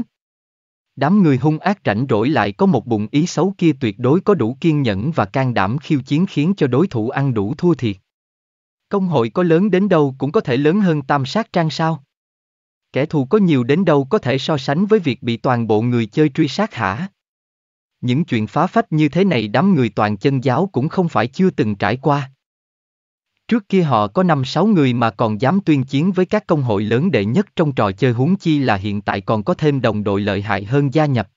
Đám người hung ác rảnh rỗi lại có một bụng ý xấu kia tuyệt đối có đủ kiên nhẫn và can đảm khiêu chiến khiến cho đối thủ ăn đủ thua thiệt. Công hội có lớn đến đâu cũng có thể lớn hơn tam sát trang sao? Kẻ thù có nhiều đến đâu có thể so sánh với việc bị toàn bộ người chơi truy sát hả? Những chuyện phá phách như thế này đám người toàn chân giáo cũng không phải chưa từng trải qua. Trước kia họ có 5-6 người mà còn dám tuyên chiến với các công hội lớn đệ nhất trong trò chơi huống chi là hiện tại còn có thêm đồng đội lợi hại hơn gia nhập.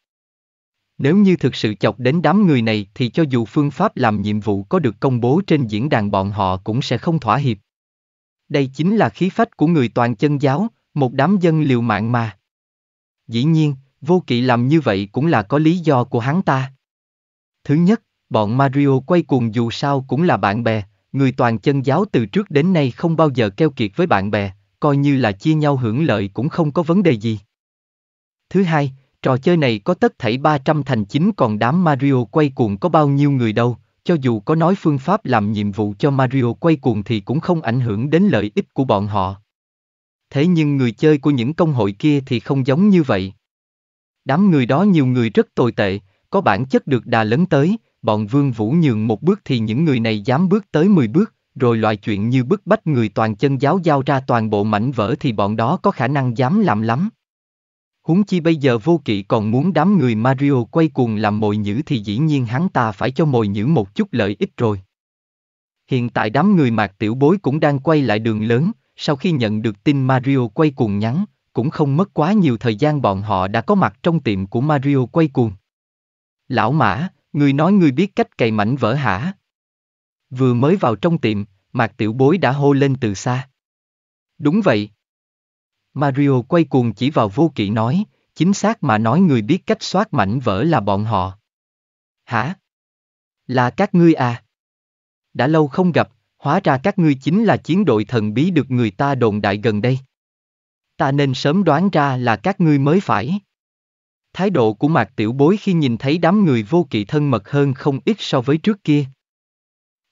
Nếu như thực sự chọc đến đám người này thì cho dù phương pháp làm nhiệm vụ có được công bố trên diễn đàn bọn họ cũng sẽ không thỏa hiệp. Đây chính là khí phách của người toàn chân giáo, một đám dân liều mạng mà. Dĩ nhiên, vô kỵ làm như vậy cũng là có lý do của hắn ta. Thứ nhất, bọn Mario quay cuồng dù sao cũng là bạn bè, người toàn chân giáo từ trước đến nay không bao giờ keo kiệt với bạn bè, coi như là chia nhau hưởng lợi cũng không có vấn đề gì. Thứ hai, trò chơi này có tất thảy 300 thành chính còn đám Mario quay cuồng có bao nhiêu người đâu, cho dù có nói phương pháp làm nhiệm vụ cho Mario quay cuồng thì cũng không ảnh hưởng đến lợi ích của bọn họ. Thế nhưng người chơi của những công hội kia thì không giống như vậy. Đám người đó nhiều người rất tồi tệ, có bản chất được đà lấn tới, bọn Vương Vũ nhường một bước thì những người này dám bước tới 10 bước, rồi loại chuyện như bức bách người toàn chân giáo giao ra toàn bộ mảnh vỡ thì bọn đó có khả năng dám làm lắm. Huống chi bây giờ vô kỵ còn muốn đám người Mario quay cuồng làm mồi nhữ thì dĩ nhiên hắn ta phải cho mồi nhữ một chút lợi ích rồi. Hiện tại đám người mạc tiểu bối cũng đang quay lại đường lớn, sau khi nhận được tin Mario quay cuồng nhắn, cũng không mất quá nhiều thời gian bọn họ đã có mặt trong tiệm của Mario quay cuồng. Lão Mã, Người nói người biết cách cày mảnh vỡ hả? Vừa mới vào trong tiệm, Mạc Tiểu Bối đã hô lên từ xa. Đúng vậy. Mario quay cuồng chỉ vào vô kỵ nói, chính xác mà nói người biết cách soát mảnh vỡ là bọn họ. Hả? Là các ngươi à? Đã lâu không gặp, hóa ra các ngươi chính là chiến đội thần bí được người ta đồn đại gần đây. Ta nên sớm đoán ra là các ngươi mới phải. Thái độ của Mạc Tiểu Bối khi nhìn thấy đám người vô kỵ thân mật hơn không ít so với trước kia.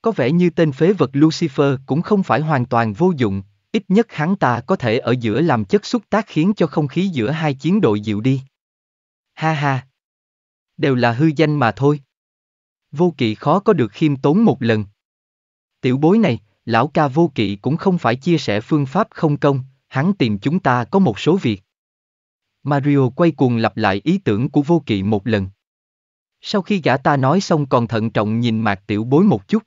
Có vẻ như tên phế vật Lucifer cũng không phải hoàn toàn vô dụng, ít nhất hắn ta có thể ở giữa làm chất xúc tác khiến cho không khí giữa hai chiến đội dịu đi. Ha ha! Đều là hư danh mà thôi. Vô kỵ khó có được khiêm tốn một lần. Tiểu bối này, lão ca vô kỵ cũng không phải chia sẻ phương pháp không công, hắn tìm chúng ta có một số việc. Mario quay cuồng lặp lại ý tưởng của vô kỵ một lần. Sau khi gã ta nói xong còn thận trọng nhìn mạc tiểu bối một chút.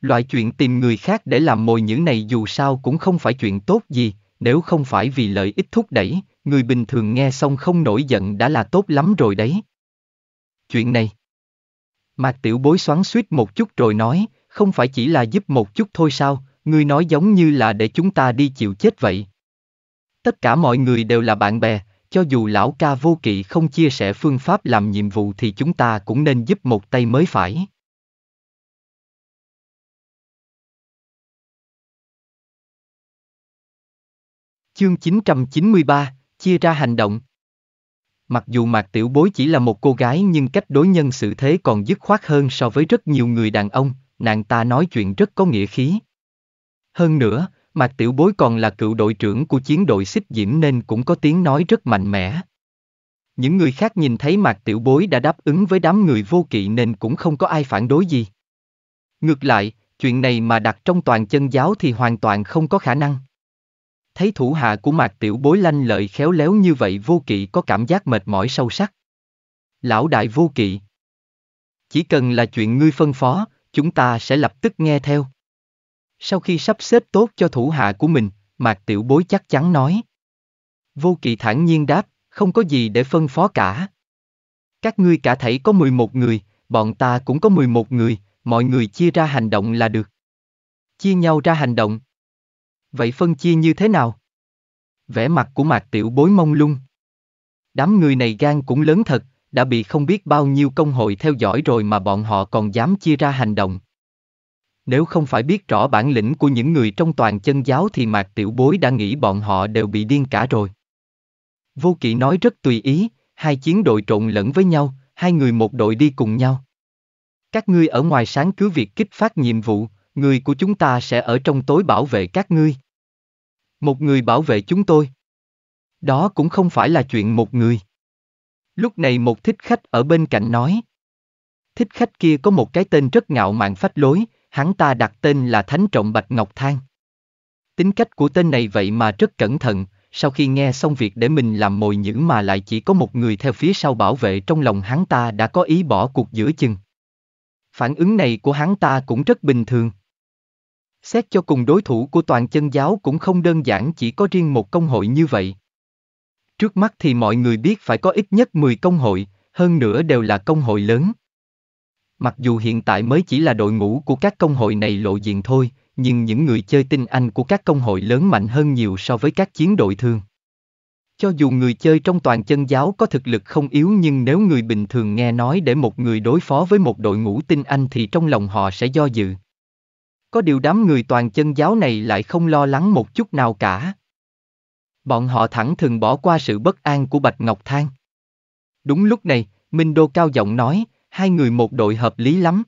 Loại chuyện tìm người khác để làm mồi những này dù sao cũng không phải chuyện tốt gì, nếu không phải vì lợi ích thúc đẩy, người bình thường nghe xong không nổi giận đã là tốt lắm rồi đấy. Chuyện này. Mạc tiểu bối xoắn suýt một chút rồi nói, không phải chỉ là giúp một chút thôi sao, ngươi nói giống như là để chúng ta đi chịu chết vậy. Tất cả mọi người đều là bạn bè, cho dù lão ca vô kỵ không chia sẻ phương pháp làm nhiệm vụ thì chúng ta cũng nên giúp một tay mới phải. Chương 993, chia ra hành động. Mặc dù Mạc Tiểu Bối chỉ là một cô gái nhưng cách đối nhân xử thế còn dứt khoát hơn so với rất nhiều người đàn ông, nàng ta nói chuyện rất có nghĩa khí. Hơn nữa, Mạc Tiểu Bối còn là cựu đội trưởng của chiến đội xích diễm nên cũng có tiếng nói rất mạnh mẽ. Những người khác nhìn thấy Mạc Tiểu Bối đã đáp ứng với đám người vô kỵ nên cũng không có ai phản đối gì. Ngược lại, chuyện này mà đặt trong toàn chân giáo thì hoàn toàn không có khả năng. Thấy thủ hạ của Mạc Tiểu Bối lanh lợi khéo léo như vậy vô kỵ có cảm giác mệt mỏi sâu sắc. Lão đại vô kỵ. Chỉ cần là chuyện ngươi phân phó, chúng ta sẽ lập tức nghe theo. Sau khi sắp xếp tốt cho thủ hạ của mình, Mạc Tiểu Bối chắc chắn nói. Vô kỵ thản nhiên đáp, không có gì để phân phó cả. Các ngươi cả thảy có 11 người, bọn ta cũng có 11 người, mọi người chia ra hành động là được. Chia nhau ra hành động. Vậy phân chia như thế nào? Vẻ mặt của Mạc Tiểu Bối mông lung. Đám người này gan cũng lớn thật, đã bị không biết bao nhiêu công hội theo dõi rồi mà bọn họ còn dám chia ra hành động nếu không phải biết rõ bản lĩnh của những người trong toàn chân giáo thì Mạc Tiểu Bối đã nghĩ bọn họ đều bị điên cả rồi. Vô Kỵ nói rất tùy ý, hai chiến đội trộn lẫn với nhau, hai người một đội đi cùng nhau. Các ngươi ở ngoài sáng cứ việc kích phát nhiệm vụ, người của chúng ta sẽ ở trong tối bảo vệ các ngươi. Một người bảo vệ chúng tôi. Đó cũng không phải là chuyện một người. Lúc này một thích khách ở bên cạnh nói. Thích khách kia có một cái tên rất ngạo mạn phách lối, hắn ta đặt tên là Thánh Trọng Bạch Ngọc Thang. Tính cách của tên này vậy mà rất cẩn thận, sau khi nghe xong việc để mình làm mồi nhữ mà lại chỉ có một người theo phía sau bảo vệ trong lòng hắn ta đã có ý bỏ cuộc giữa chừng. Phản ứng này của hắn ta cũng rất bình thường. Xét cho cùng đối thủ của toàn chân giáo cũng không đơn giản chỉ có riêng một công hội như vậy. Trước mắt thì mọi người biết phải có ít nhất 10 công hội, hơn nữa đều là công hội lớn. Mặc dù hiện tại mới chỉ là đội ngũ của các công hội này lộ diện thôi, nhưng những người chơi tinh anh của các công hội lớn mạnh hơn nhiều so với các chiến đội thường. Cho dù người chơi trong toàn chân giáo có thực lực không yếu nhưng nếu người bình thường nghe nói để một người đối phó với một đội ngũ tinh anh thì trong lòng họ sẽ do dự. Có điều đám người toàn chân giáo này lại không lo lắng một chút nào cả. Bọn họ thẳng thừng bỏ qua sự bất an của Bạch Ngọc Thang. Đúng lúc này, Minh Đô cao giọng nói, hai người một đội hợp lý lắm.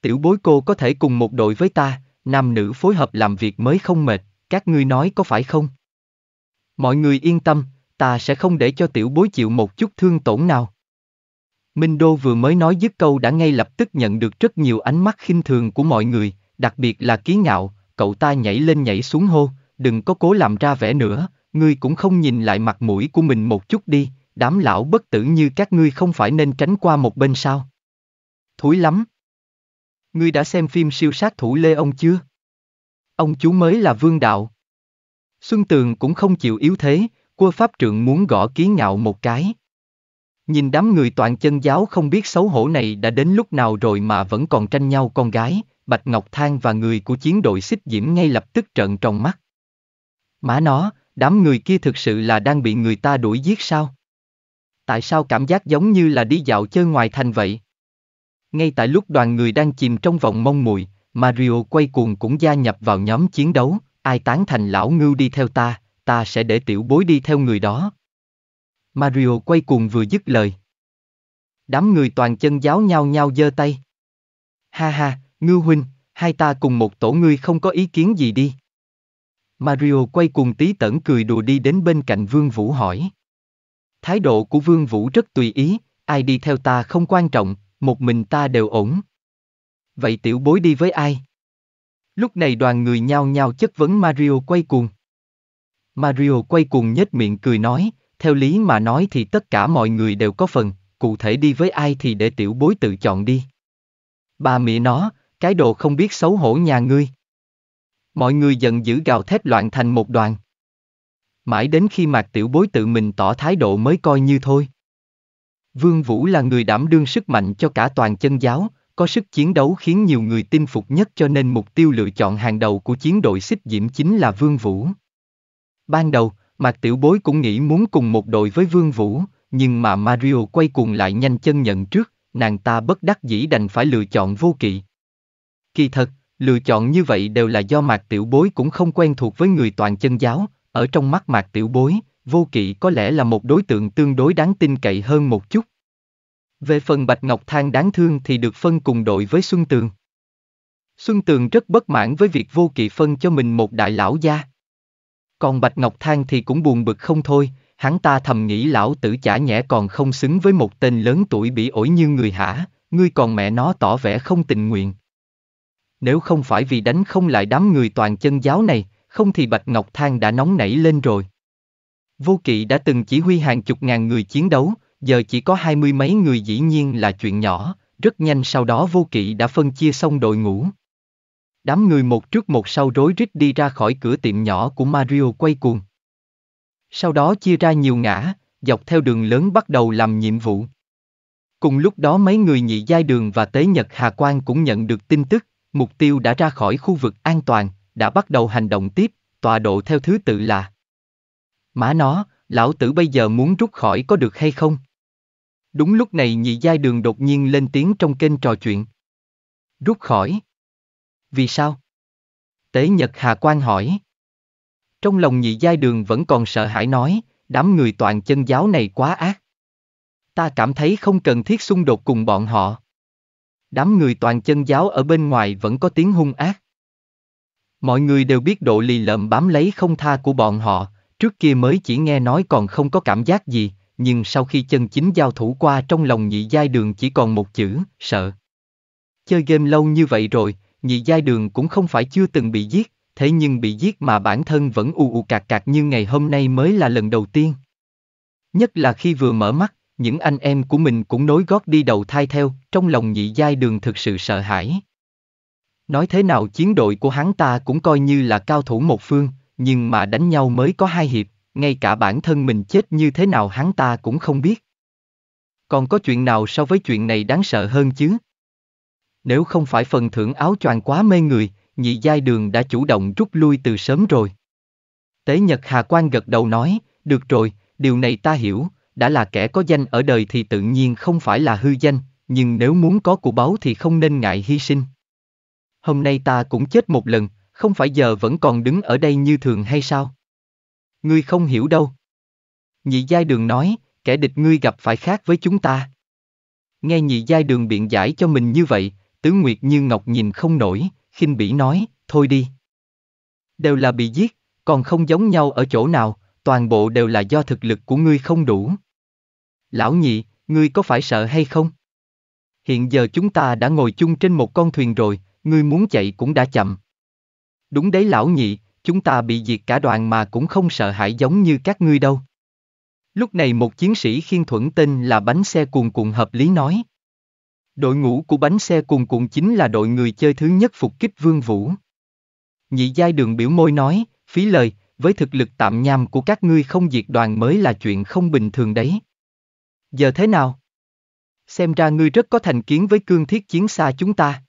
Tiểu bối cô có thể cùng một đội với ta, nam nữ phối hợp làm việc mới không mệt, các ngươi nói có phải không? Mọi người yên tâm, ta sẽ không để cho tiểu bối chịu một chút thương tổn nào. Minh Đô vừa mới nói dứt câu đã ngay lập tức nhận được rất nhiều ánh mắt khinh thường của mọi người, đặc biệt là ký ngạo, cậu ta nhảy lên nhảy xuống hô, đừng có cố làm ra vẻ nữa, ngươi cũng không nhìn lại mặt mũi của mình một chút đi, đám lão bất tử như các ngươi không phải nên tránh qua một bên sao? Thúi lắm! Ngươi đã xem phim siêu sát thủ Lê ông chưa? Ông chú mới là vương đạo. Xuân Tường cũng không chịu yếu thế, cua pháp trượng muốn gõ ký ngạo một cái. Nhìn đám người toàn chân giáo không biết xấu hổ này đã đến lúc nào rồi mà vẫn còn tranh nhau con gái, Bạch Ngọc Thang và người của chiến đội xích diễm ngay lập tức trợn tròn mắt. Má nó, đám người kia thực sự là đang bị người ta đuổi giết sao? tại sao cảm giác giống như là đi dạo chơi ngoài thành vậy? Ngay tại lúc đoàn người đang chìm trong vòng mông mùi, Mario quay cuồng cũng gia nhập vào nhóm chiến đấu, ai tán thành lão ngưu đi theo ta, ta sẽ để tiểu bối đi theo người đó. Mario quay cuồng vừa dứt lời. Đám người toàn chân giáo nhau nhau giơ tay. Ha ha, ngưu huynh, hai ta cùng một tổ ngươi không có ý kiến gì đi. Mario quay cuồng tí tẩn cười đùa đi đến bên cạnh Vương Vũ hỏi. Thái độ của Vương Vũ rất tùy ý, ai đi theo ta không quan trọng, một mình ta đều ổn. Vậy tiểu bối đi với ai? Lúc này đoàn người nhao nhao chất vấn Mario quay cuồng. Mario quay cuồng nhếch miệng cười nói, theo lý mà nói thì tất cả mọi người đều có phần, cụ thể đi với ai thì để tiểu bối tự chọn đi. Bà mẹ nó, cái đồ không biết xấu hổ nhà ngươi. Mọi người giận dữ gào thét loạn thành một đoàn mãi đến khi mạc tiểu bối tự mình tỏ thái độ mới coi như thôi. Vương Vũ là người đảm đương sức mạnh cho cả toàn chân giáo, có sức chiến đấu khiến nhiều người tin phục nhất cho nên mục tiêu lựa chọn hàng đầu của chiến đội xích diễm chính là Vương Vũ. Ban đầu, Mạc Tiểu Bối cũng nghĩ muốn cùng một đội với Vương Vũ, nhưng mà Mario quay cuồng lại nhanh chân nhận trước, nàng ta bất đắc dĩ đành phải lựa chọn vô kỵ. Kỳ thật, lựa chọn như vậy đều là do Mạc Tiểu Bối cũng không quen thuộc với người toàn chân giáo, ở trong mắt mạc tiểu bối, vô kỵ có lẽ là một đối tượng tương đối đáng tin cậy hơn một chút. Về phần Bạch Ngọc Thang đáng thương thì được phân cùng đội với Xuân Tường. Xuân Tường rất bất mãn với việc vô kỵ phân cho mình một đại lão gia. Còn Bạch Ngọc Thang thì cũng buồn bực không thôi, hắn ta thầm nghĩ lão tử chả nhẽ còn không xứng với một tên lớn tuổi bị ổi như người hả, ngươi còn mẹ nó tỏ vẻ không tình nguyện. Nếu không phải vì đánh không lại đám người toàn chân giáo này, không thì Bạch Ngọc Thang đã nóng nảy lên rồi. Vô kỵ đã từng chỉ huy hàng chục ngàn người chiến đấu, giờ chỉ có hai mươi mấy người dĩ nhiên là chuyện nhỏ, rất nhanh sau đó vô kỵ đã phân chia xong đội ngũ. Đám người một trước một sau rối rít đi ra khỏi cửa tiệm nhỏ của Mario quay cuồng. Sau đó chia ra nhiều ngã, dọc theo đường lớn bắt đầu làm nhiệm vụ. Cùng lúc đó mấy người nhị giai đường và tế nhật Hà Quang cũng nhận được tin tức, mục tiêu đã ra khỏi khu vực an toàn, đã bắt đầu hành động tiếp, tọa độ theo thứ tự là Má nó, lão tử bây giờ muốn rút khỏi có được hay không? Đúng lúc này nhị giai đường đột nhiên lên tiếng trong kênh trò chuyện. Rút khỏi. Vì sao? Tế Nhật Hà Quang hỏi. Trong lòng nhị giai đường vẫn còn sợ hãi nói, đám người toàn chân giáo này quá ác. Ta cảm thấy không cần thiết xung đột cùng bọn họ. Đám người toàn chân giáo ở bên ngoài vẫn có tiếng hung ác. Mọi người đều biết độ lì lợm bám lấy không tha của bọn họ, trước kia mới chỉ nghe nói còn không có cảm giác gì, nhưng sau khi chân chính giao thủ qua trong lòng nhị giai đường chỉ còn một chữ, sợ. Chơi game lâu như vậy rồi, nhị giai đường cũng không phải chưa từng bị giết, thế nhưng bị giết mà bản thân vẫn u u cạc cạc như ngày hôm nay mới là lần đầu tiên. Nhất là khi vừa mở mắt, những anh em của mình cũng nối gót đi đầu thai theo, trong lòng nhị giai đường thực sự sợ hãi. Nói thế nào chiến đội của hắn ta cũng coi như là cao thủ một phương, nhưng mà đánh nhau mới có hai hiệp, ngay cả bản thân mình chết như thế nào hắn ta cũng không biết. Còn có chuyện nào so với chuyện này đáng sợ hơn chứ? Nếu không phải phần thưởng áo choàng quá mê người, nhị giai đường đã chủ động rút lui từ sớm rồi. Tế Nhật Hà Quang gật đầu nói, được rồi, điều này ta hiểu, đã là kẻ có danh ở đời thì tự nhiên không phải là hư danh, nhưng nếu muốn có của báu thì không nên ngại hy sinh hôm nay ta cũng chết một lần, không phải giờ vẫn còn đứng ở đây như thường hay sao? Ngươi không hiểu đâu. Nhị giai đường nói, kẻ địch ngươi gặp phải khác với chúng ta. Nghe nhị giai đường biện giải cho mình như vậy, tứ nguyệt như ngọc nhìn không nổi, khinh bỉ nói, thôi đi. Đều là bị giết, còn không giống nhau ở chỗ nào, toàn bộ đều là do thực lực của ngươi không đủ. Lão nhị, ngươi có phải sợ hay không? Hiện giờ chúng ta đã ngồi chung trên một con thuyền rồi, ngươi muốn chạy cũng đã chậm. Đúng đấy lão nhị, chúng ta bị diệt cả đoàn mà cũng không sợ hãi giống như các ngươi đâu. Lúc này một chiến sĩ khiên thuẫn tên là bánh xe cuồn cuộn hợp lý nói. Đội ngũ của bánh xe cuồn cuộn chính là đội người chơi thứ nhất phục kích vương vũ. Nhị giai đường biểu môi nói, phí lời, với thực lực tạm nham của các ngươi không diệt đoàn mới là chuyện không bình thường đấy. Giờ thế nào? Xem ra ngươi rất có thành kiến với cương thiết chiến xa chúng ta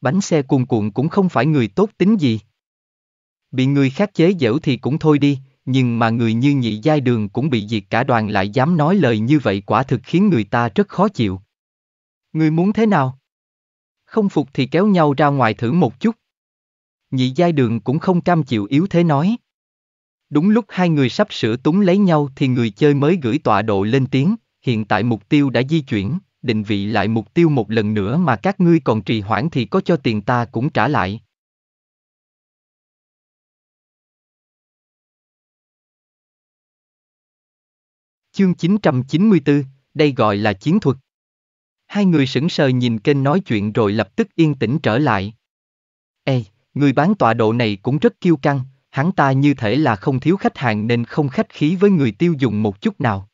bánh xe cuồn cuộn cũng không phải người tốt tính gì. Bị người khác chế giễu thì cũng thôi đi, nhưng mà người như nhị giai đường cũng bị diệt cả đoàn lại dám nói lời như vậy quả thực khiến người ta rất khó chịu. Người muốn thế nào? Không phục thì kéo nhau ra ngoài thử một chút. Nhị giai đường cũng không cam chịu yếu thế nói. Đúng lúc hai người sắp sửa túng lấy nhau thì người chơi mới gửi tọa độ lên tiếng, hiện tại mục tiêu đã di chuyển định vị lại mục tiêu một lần nữa mà các ngươi còn trì hoãn thì có cho tiền ta cũng trả lại. Chương 994, đây gọi là chiến thuật. Hai người sững sờ nhìn kênh nói chuyện rồi lập tức yên tĩnh trở lại. Ê, người bán tọa độ này cũng rất kiêu căng, hắn ta như thể là không thiếu khách hàng nên không khách khí với người tiêu dùng một chút nào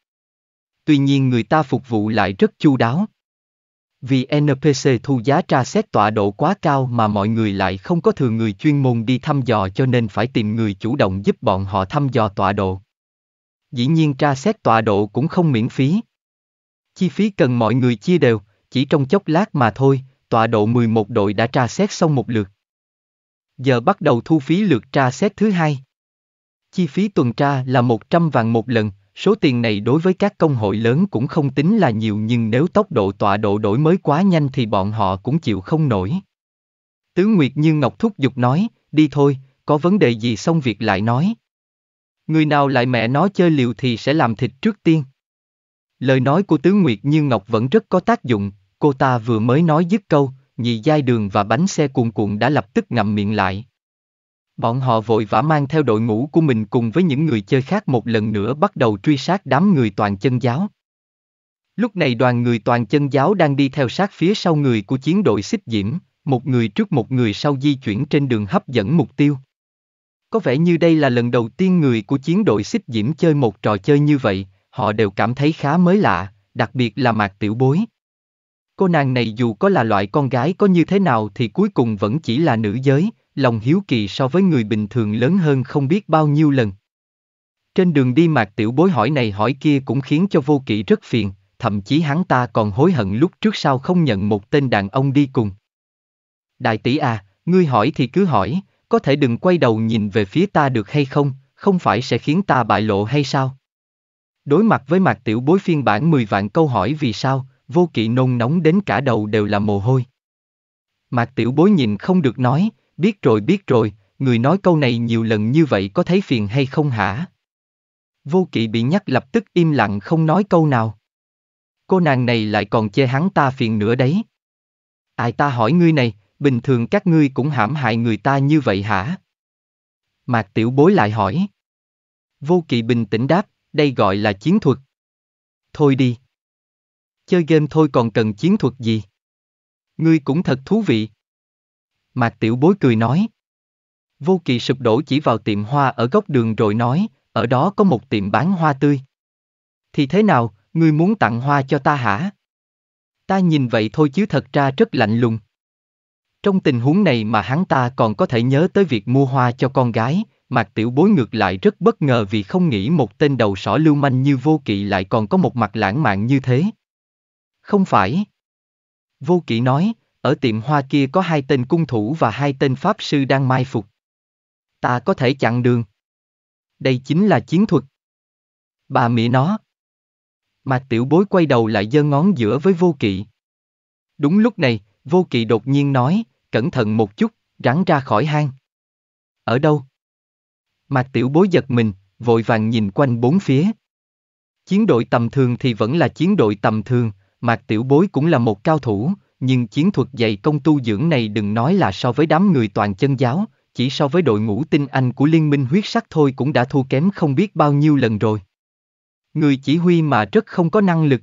tuy nhiên người ta phục vụ lại rất chu đáo. Vì NPC thu giá tra xét tọa độ quá cao mà mọi người lại không có thừa người chuyên môn đi thăm dò cho nên phải tìm người chủ động giúp bọn họ thăm dò tọa độ. Dĩ nhiên tra xét tọa độ cũng không miễn phí. Chi phí cần mọi người chia đều, chỉ trong chốc lát mà thôi, tọa độ 11 đội đã tra xét xong một lượt. Giờ bắt đầu thu phí lượt tra xét thứ hai. Chi phí tuần tra là 100 vàng một lần, Số tiền này đối với các công hội lớn cũng không tính là nhiều nhưng nếu tốc độ tọa độ đổi mới quá nhanh thì bọn họ cũng chịu không nổi. Tứ Nguyệt Như Ngọc thúc giục nói, đi thôi, có vấn đề gì xong việc lại nói. Người nào lại mẹ nó chơi liều thì sẽ làm thịt trước tiên. Lời nói của Tứ Nguyệt Như Ngọc vẫn rất có tác dụng, cô ta vừa mới nói dứt câu, nhị giai đường và bánh xe cuồn cuộn đã lập tức ngậm miệng lại. Bọn họ vội vã mang theo đội ngũ của mình cùng với những người chơi khác một lần nữa bắt đầu truy sát đám người toàn chân giáo. Lúc này đoàn người toàn chân giáo đang đi theo sát phía sau người của chiến đội xích diễm, một người trước một người sau di chuyển trên đường hấp dẫn mục tiêu. Có vẻ như đây là lần đầu tiên người của chiến đội xích diễm chơi một trò chơi như vậy, họ đều cảm thấy khá mới lạ, đặc biệt là mạc tiểu bối. Cô nàng này dù có là loại con gái có như thế nào thì cuối cùng vẫn chỉ là nữ giới, lòng hiếu kỳ so với người bình thường lớn hơn không biết bao nhiêu lần. Trên đường đi mạc tiểu bối hỏi này hỏi kia cũng khiến cho vô kỵ rất phiền, thậm chí hắn ta còn hối hận lúc trước sau không nhận một tên đàn ông đi cùng. Đại tỷ à, ngươi hỏi thì cứ hỏi, có thể đừng quay đầu nhìn về phía ta được hay không, không phải sẽ khiến ta bại lộ hay sao? Đối mặt với mạc tiểu bối phiên bản 10 vạn câu hỏi vì sao, vô kỵ nôn nóng đến cả đầu đều là mồ hôi. Mạc tiểu bối nhìn không được nói, Biết rồi biết rồi, người nói câu này nhiều lần như vậy có thấy phiền hay không hả? Vô kỵ bị nhắc lập tức im lặng không nói câu nào. Cô nàng này lại còn chê hắn ta phiền nữa đấy. Ai ta hỏi ngươi này, bình thường các ngươi cũng hãm hại người ta như vậy hả? Mạc tiểu bối lại hỏi. Vô kỵ bình tĩnh đáp, đây gọi là chiến thuật. Thôi đi. Chơi game thôi còn cần chiến thuật gì? Ngươi cũng thật thú vị, Mạc Tiểu Bối cười nói. Vô Kỵ sụp đổ chỉ vào tiệm hoa ở góc đường rồi nói, ở đó có một tiệm bán hoa tươi. Thì thế nào, ngươi muốn tặng hoa cho ta hả? Ta nhìn vậy thôi chứ thật ra rất lạnh lùng. Trong tình huống này mà hắn ta còn có thể nhớ tới việc mua hoa cho con gái, Mạc Tiểu Bối ngược lại rất bất ngờ vì không nghĩ một tên đầu sỏ lưu manh như Vô Kỵ lại còn có một mặt lãng mạn như thế. Không phải. Vô Kỵ nói, ở tiệm hoa kia có hai tên cung thủ và hai tên pháp sư đang mai phục. Ta có thể chặn đường. Đây chính là chiến thuật. Bà mẹ nó. Mạc tiểu bối quay đầu lại giơ ngón giữa với vô kỵ. Đúng lúc này, vô kỵ đột nhiên nói, cẩn thận một chút, rắn ra khỏi hang. Ở đâu? Mạc tiểu bối giật mình, vội vàng nhìn quanh bốn phía. Chiến đội tầm thường thì vẫn là chiến đội tầm thường, Mạc tiểu bối cũng là một cao thủ, nhưng chiến thuật dạy công tu dưỡng này đừng nói là so với đám người toàn chân giáo, chỉ so với đội ngũ tinh anh của liên minh huyết sắc thôi cũng đã thua kém không biết bao nhiêu lần rồi. Người chỉ huy mà rất không có năng lực.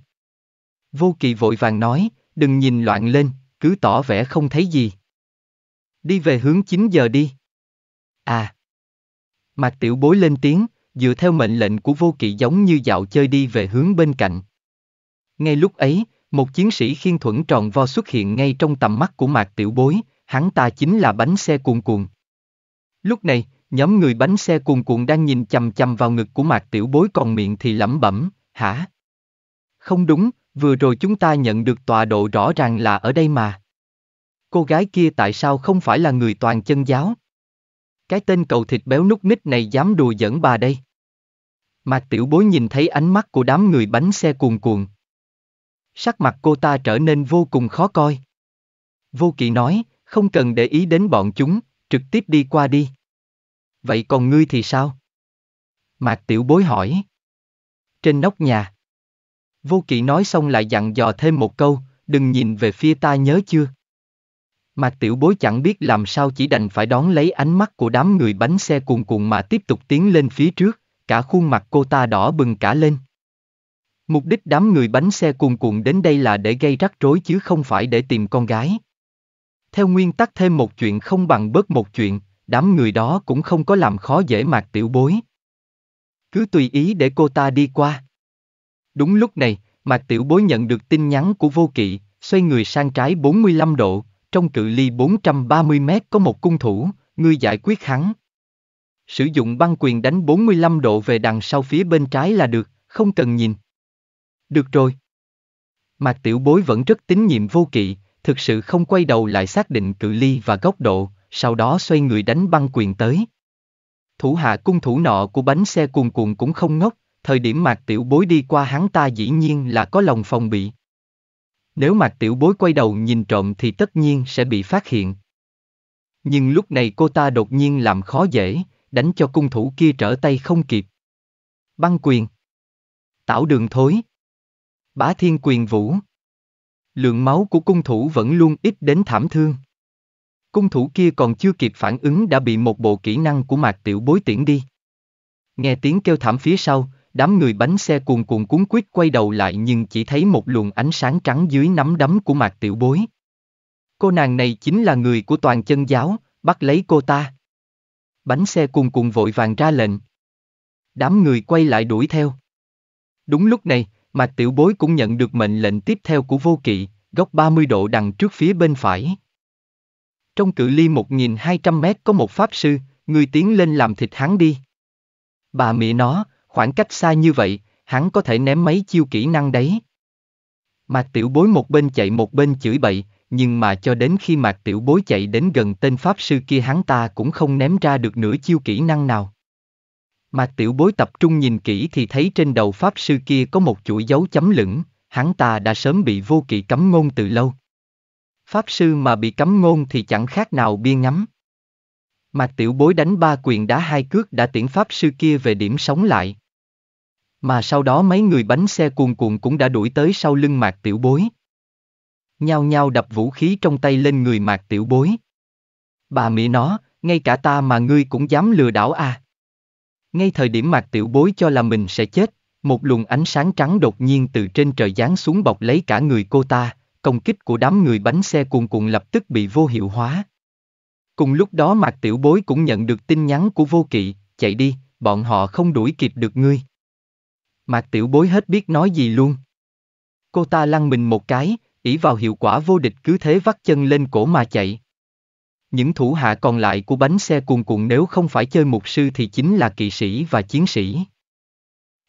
Vô kỳ vội vàng nói, đừng nhìn loạn lên, cứ tỏ vẻ không thấy gì. Đi về hướng 9 giờ đi. À. Mạc tiểu bối lên tiếng, dựa theo mệnh lệnh của vô kỳ giống như dạo chơi đi về hướng bên cạnh. Ngay lúc ấy, một chiến sĩ khiên thuẫn tròn vo xuất hiện ngay trong tầm mắt của Mạc Tiểu Bối, hắn ta chính là bánh xe cuồn cuộn. Lúc này, nhóm người bánh xe cuồn cuộn đang nhìn chằm chằm vào ngực của Mạc Tiểu Bối còn miệng thì lẩm bẩm, hả? Không đúng, vừa rồi chúng ta nhận được tọa độ rõ ràng là ở đây mà. Cô gái kia tại sao không phải là người toàn chân giáo? Cái tên cầu thịt béo nút nít này dám đùa giỡn bà đây. Mạc Tiểu Bối nhìn thấy ánh mắt của đám người bánh xe cuồn cuộn, sắc mặt cô ta trở nên vô cùng khó coi. Vô kỵ nói, không cần để ý đến bọn chúng, trực tiếp đi qua đi. Vậy còn ngươi thì sao? Mạc tiểu bối hỏi. Trên nóc nhà. Vô kỵ nói xong lại dặn dò thêm một câu, đừng nhìn về phía ta nhớ chưa? Mạc tiểu bối chẳng biết làm sao chỉ đành phải đón lấy ánh mắt của đám người bánh xe cuồn cuộn mà tiếp tục tiến lên phía trước, cả khuôn mặt cô ta đỏ bừng cả lên. Mục đích đám người bánh xe cuồn cuộn đến đây là để gây rắc rối chứ không phải để tìm con gái. Theo nguyên tắc thêm một chuyện không bằng bớt một chuyện, đám người đó cũng không có làm khó dễ mạc tiểu bối. Cứ tùy ý để cô ta đi qua. Đúng lúc này, mạc tiểu bối nhận được tin nhắn của vô kỵ, xoay người sang trái 45 độ, trong cự ly 430 mét có một cung thủ, người giải quyết hắn. Sử dụng băng quyền đánh 45 độ về đằng sau phía bên trái là được, không cần nhìn. Được rồi. Mạc Tiểu Bối vẫn rất tín nhiệm vô kỵ, thực sự không quay đầu lại xác định cự ly và góc độ, sau đó xoay người đánh băng quyền tới. Thủ hạ cung thủ nọ của bánh xe cuồn cuộn cũng không ngốc, thời điểm Mạc Tiểu Bối đi qua hắn ta dĩ nhiên là có lòng phòng bị. Nếu Mạc Tiểu Bối quay đầu nhìn trộm thì tất nhiên sẽ bị phát hiện. Nhưng lúc này cô ta đột nhiên làm khó dễ, đánh cho cung thủ kia trở tay không kịp. Băng quyền. Tảo đường thối. Bá thiên quyền vũ. Lượng máu của cung thủ vẫn luôn ít đến thảm thương. Cung thủ kia còn chưa kịp phản ứng đã bị một bộ kỹ năng của mạc tiểu bối tiễn đi. Nghe tiếng kêu thảm phía sau, đám người bánh xe cuồn cuộn cuốn quýt quay đầu lại nhưng chỉ thấy một luồng ánh sáng trắng dưới nắm đấm của mạc tiểu bối. Cô nàng này chính là người của toàn chân giáo, bắt lấy cô ta. Bánh xe cuồn cuộn vội vàng ra lệnh. Đám người quay lại đuổi theo. Đúng lúc này, mạc tiểu bối cũng nhận được mệnh lệnh tiếp theo của vô kỵ, góc 30 độ đằng trước phía bên phải. Trong cự ly 1.200 mét có một pháp sư, người tiến lên làm thịt hắn đi. Bà mẹ nó, khoảng cách xa như vậy, hắn có thể ném mấy chiêu kỹ năng đấy. Mạc tiểu bối một bên chạy một bên chửi bậy, nhưng mà cho đến khi mạc tiểu bối chạy đến gần tên pháp sư kia hắn ta cũng không ném ra được nửa chiêu kỹ năng nào. Mạc tiểu bối tập trung nhìn kỹ thì thấy trên đầu pháp sư kia có một chuỗi dấu chấm lửng, hắn ta đã sớm bị vô kỵ cấm ngôn từ lâu. Pháp sư mà bị cấm ngôn thì chẳng khác nào bia ngắm. Mạc tiểu bối đánh ba quyền đá hai cước đã tiễn pháp sư kia về điểm sống lại. Mà sau đó mấy người bánh xe cuồn cuộn cũng đã đuổi tới sau lưng mạc tiểu bối. Nhao nhao đập vũ khí trong tay lên người mạc tiểu bối. Bà mỹ nó, ngay cả ta mà ngươi cũng dám lừa đảo à. Ngay thời điểm mạc tiểu bối cho là mình sẽ chết, một luồng ánh sáng trắng đột nhiên từ trên trời giáng xuống bọc lấy cả người cô ta, công kích của đám người bánh xe cuồn cuộn lập tức bị vô hiệu hóa. Cùng lúc đó mạc tiểu bối cũng nhận được tin nhắn của vô kỵ, chạy đi, bọn họ không đuổi kịp được ngươi. Mạc tiểu bối hết biết nói gì luôn. Cô ta lăn mình một cái, ỉ vào hiệu quả vô địch cứ thế vắt chân lên cổ mà chạy. Những thủ hạ còn lại của bánh xe cuồn cuộn nếu không phải chơi mục sư thì chính là kỵ sĩ và chiến sĩ.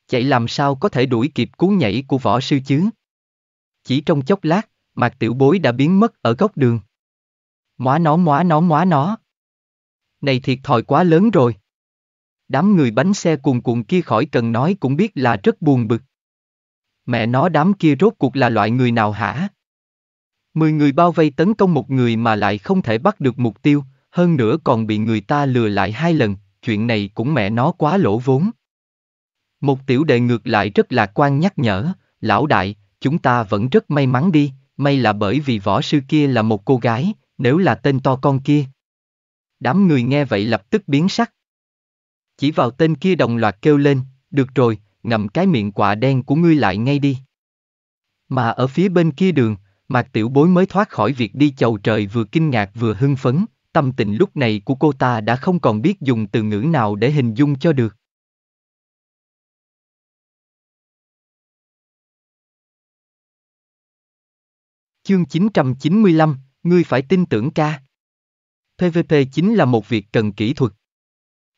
Chạy làm sao có thể đuổi kịp cú nhảy của võ sư chứ? Chỉ trong chốc lát, Mạc Tiểu Bối đã biến mất ở góc đường. Móa nó móa nó móa nó. Này thiệt thòi quá lớn rồi. Đám người bánh xe cuồn cuộn kia khỏi cần nói cũng biết là rất buồn bực. Mẹ nó đám kia rốt cuộc là loại người nào hả? Mười người bao vây tấn công một người mà lại không thể bắt được mục tiêu, hơn nữa còn bị người ta lừa lại hai lần, chuyện này cũng mẹ nó quá lỗ vốn. Một tiểu đệ ngược lại rất lạc quan nhắc nhở, lão đại, chúng ta vẫn rất may mắn đi, may là bởi vì võ sư kia là một cô gái, nếu là tên to con kia. Đám người nghe vậy lập tức biến sắc. Chỉ vào tên kia đồng loạt kêu lên, được rồi, ngậm cái miệng quạ đen của ngươi lại ngay đi. Mà ở phía bên kia đường, Mạc tiểu bối mới thoát khỏi việc đi chầu trời vừa kinh ngạc vừa hưng phấn, tâm tình lúc này của cô ta đã không còn biết dùng từ ngữ nào để hình dung cho được. Chương 995, ngươi phải tin tưởng ca. PVP chính là một việc cần kỹ thuật.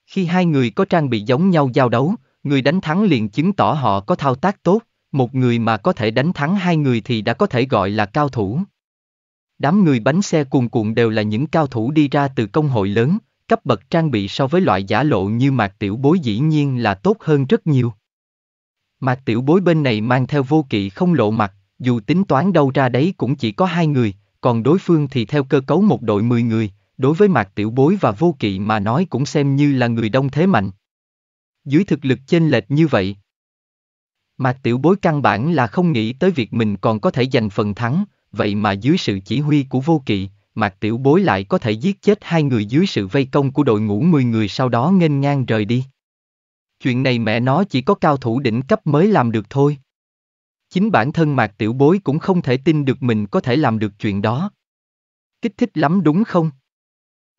Khi hai người có trang bị giống nhau giao đấu, người đánh thắng liền chứng tỏ họ có thao tác tốt, một người mà có thể đánh thắng hai người thì đã có thể gọi là cao thủ. Đám người bánh xe cuồn cuộn đều là những cao thủ đi ra từ công hội lớn, cấp bậc trang bị so với loại giả lộ như mạc tiểu bối dĩ nhiên là tốt hơn rất nhiều. Mạc tiểu bối bên này mang theo vô kỵ không lộ mặt, dù tính toán đâu ra đấy cũng chỉ có hai người, còn đối phương thì theo cơ cấu một đội 10 người, đối với mạc tiểu bối và vô kỵ mà nói cũng xem như là người đông thế mạnh. Dưới thực lực chênh lệch như vậy, Mạc tiểu bối căn bản là không nghĩ tới việc mình còn có thể giành phần thắng, vậy mà dưới sự chỉ huy của vô kỵ, Mạc Tiểu Bối lại có thể giết chết hai người dưới sự vây công của đội ngũ 10 người sau đó nghênh ngang rời đi. Chuyện này mẹ nó chỉ có cao thủ đỉnh cấp mới làm được thôi. Chính bản thân Mạc Tiểu Bối cũng không thể tin được mình có thể làm được chuyện đó. Kích thích lắm đúng không?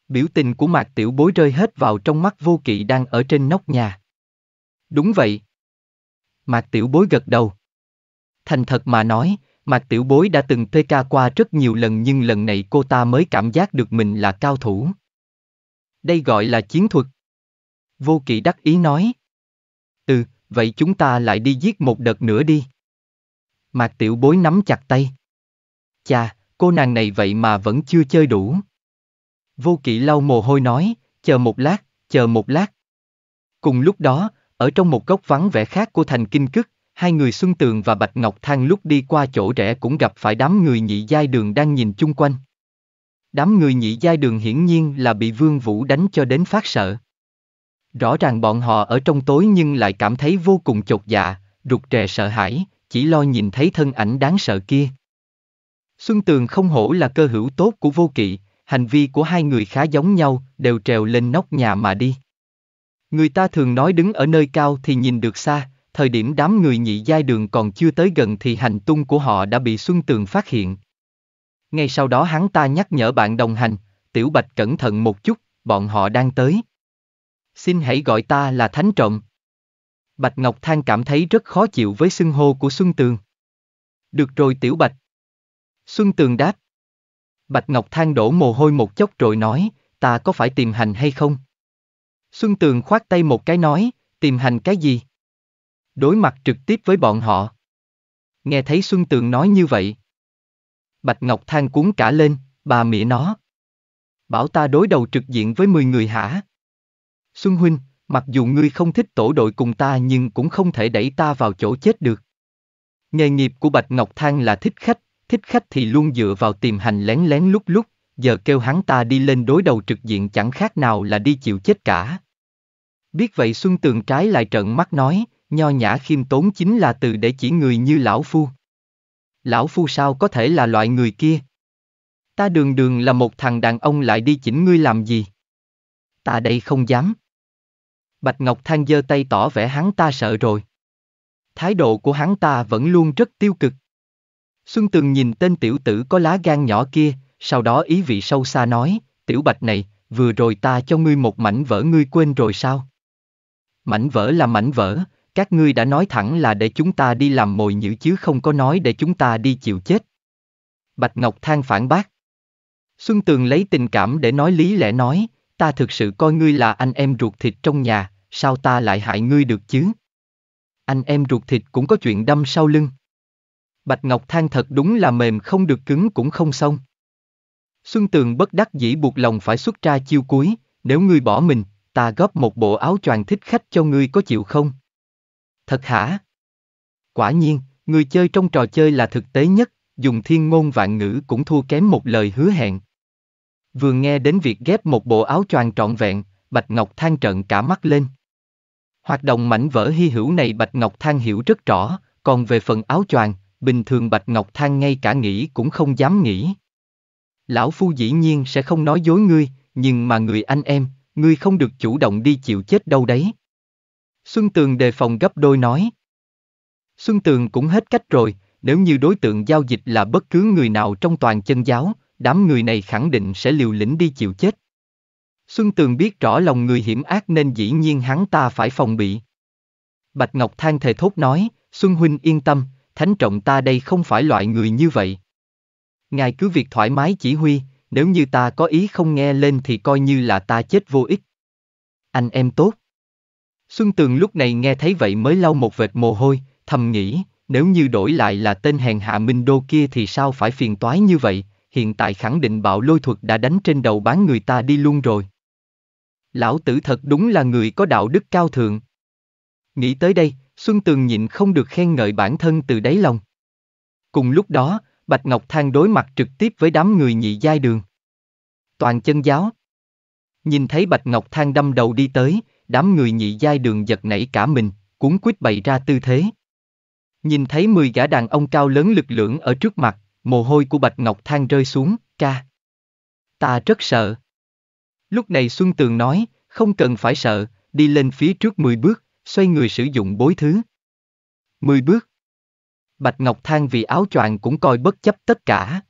Biểu tình của Mạc Tiểu Bối rơi hết vào trong mắt vô kỵ đang ở trên nóc nhà. Đúng vậy, Mạc Tiểu Bối gật đầu. Thành thật mà nói, Mạc Tiểu Bối đã từng ca qua rất nhiều lần nhưng lần này cô ta mới cảm giác được mình là cao thủ. Đây gọi là chiến thuật. Vô kỵ đắc ý nói. Ừ, vậy chúng ta lại đi giết một đợt nữa đi. Mạc Tiểu Bối nắm chặt tay. Chà, cô nàng này vậy mà vẫn chưa chơi đủ. Vô kỵ lau mồ hôi nói, chờ một lát, chờ một lát. Cùng lúc đó, ở trong một góc vắng vẻ khác của thành kinh cức, hai người Xuân Tường và Bạch Ngọc Thang lúc đi qua chỗ rẽ cũng gặp phải đám người nhị giai đường đang nhìn chung quanh. Đám người nhị giai đường hiển nhiên là bị Vương Vũ đánh cho đến phát sợ. Rõ ràng bọn họ ở trong tối nhưng lại cảm thấy vô cùng chột dạ, rụt rè sợ hãi, chỉ lo nhìn thấy thân ảnh đáng sợ kia. Xuân Tường không hổ là cơ hữu tốt của vô kỵ, hành vi của hai người khá giống nhau, đều trèo lên nóc nhà mà đi. Người ta thường nói đứng ở nơi cao thì nhìn được xa, thời điểm đám người nhị giai đường còn chưa tới gần thì hành tung của họ đã bị Xuân Tường phát hiện. Ngay sau đó hắn ta nhắc nhở bạn đồng hành, Tiểu Bạch cẩn thận một chút, bọn họ đang tới. Xin hãy gọi ta là Thánh Trộm. Bạch Ngọc Thang cảm thấy rất khó chịu với xưng hô của Xuân Tường. Được rồi Tiểu Bạch. Xuân Tường đáp. Bạch Ngọc Thang đổ mồ hôi một chốc rồi nói, ta có phải tìm hành hay không? Xuân Tường khoát tay một cái nói, tìm hành cái gì? Đối mặt trực tiếp với bọn họ. Nghe thấy Xuân Tường nói như vậy. Bạch Ngọc than cuốn cả lên, bà mỉa nó. Bảo ta đối đầu trực diện với 10 người hả? Xuân Huynh, mặc dù ngươi không thích tổ đội cùng ta nhưng cũng không thể đẩy ta vào chỗ chết được. Nghề nghiệp của Bạch Ngọc Thang là thích khách, thích khách thì luôn dựa vào tìm hành lén lén lúc lúc, giờ kêu hắn ta đi lên đối đầu trực diện chẳng khác nào là đi chịu chết cả. Biết vậy Xuân Tường trái lại trợn mắt nói, nho nhã khiêm tốn chính là từ để chỉ người như lão phu. Lão phu sao có thể là loại người kia? Ta đường đường là một thằng đàn ông lại đi chỉnh ngươi làm gì? Ta đây không dám. Bạch Ngọc Thang giơ tay tỏ vẻ hắn ta sợ rồi. Thái độ của hắn ta vẫn luôn rất tiêu cực. Xuân Tường nhìn tên tiểu tử có lá gan nhỏ kia, sau đó ý vị sâu xa nói, tiểu bạch này, vừa rồi ta cho ngươi một mảnh vỡ ngươi quên rồi sao? Mảnh vỡ là mảnh vỡ, các ngươi đã nói thẳng là để chúng ta đi làm mồi nhữ chứ không có nói để chúng ta đi chịu chết. Bạch Ngọc Thang phản bác. Xuân Tường lấy tình cảm để nói lý lẽ nói, ta thực sự coi ngươi là anh em ruột thịt trong nhà, sao ta lại hại ngươi được chứ? Anh em ruột thịt cũng có chuyện đâm sau lưng. Bạch Ngọc Thang thật đúng là mềm không được cứng cũng không xong. Xuân Tường bất đắc dĩ buộc lòng phải xuất ra chiêu cuối, nếu ngươi bỏ mình, ta góp một bộ áo choàng thích khách cho ngươi có chịu không? Thật hả? Quả nhiên, người chơi trong trò chơi là thực tế nhất, dùng thiên ngôn vạn ngữ cũng thua kém một lời hứa hẹn. Vừa nghe đến việc ghép một bộ áo choàng trọn vẹn, Bạch Ngọc than trận cả mắt lên. Hoạt động mảnh vỡ hy hữu này Bạch Ngọc than hiểu rất rõ, còn về phần áo choàng, bình thường Bạch Ngọc than ngay cả nghĩ cũng không dám nghĩ. Lão Phu dĩ nhiên sẽ không nói dối ngươi, nhưng mà người anh em, ngươi không được chủ động đi chịu chết đâu đấy. Xuân Tường đề phòng gấp đôi nói. Xuân Tường cũng hết cách rồi, nếu như đối tượng giao dịch là bất cứ người nào trong toàn chân giáo, đám người này khẳng định sẽ liều lĩnh đi chịu chết. Xuân Tường biết rõ lòng người hiểm ác nên dĩ nhiên hắn ta phải phòng bị. Bạch Ngọc than thề thốt nói, Xuân Huynh yên tâm, thánh trọng ta đây không phải loại người như vậy. Ngài cứ việc thoải mái chỉ huy, nếu như ta có ý không nghe lên thì coi như là ta chết vô ích. Anh em tốt. Xuân Tường lúc này nghe thấy vậy mới lau một vệt mồ hôi, thầm nghĩ, nếu như đổi lại là tên hèn hạ Minh Đô kia thì sao phải phiền toái như vậy, hiện tại khẳng định bạo lôi thuật đã đánh trên đầu bán người ta đi luôn rồi. Lão tử thật đúng là người có đạo đức cao thượng. Nghĩ tới đây, Xuân Tường nhịn không được khen ngợi bản thân từ đáy lòng. Cùng lúc đó, Bạch Ngọc Thang đối mặt trực tiếp với đám người nhị giai đường. Toàn chân giáo. Nhìn thấy Bạch Ngọc Thang đâm đầu đi tới, đám người nhị giai đường giật nảy cả mình, cuốn quýt bày ra tư thế. Nhìn thấy 10 gã đàn ông cao lớn lực lưỡng ở trước mặt, mồ hôi của Bạch Ngọc Thang rơi xuống, ca. Ta rất sợ. Lúc này Xuân Tường nói, không cần phải sợ, đi lên phía trước 10 bước, xoay người sử dụng bối thứ. 10 bước. Bạch Ngọc Thang vì áo choàng cũng coi bất chấp tất cả.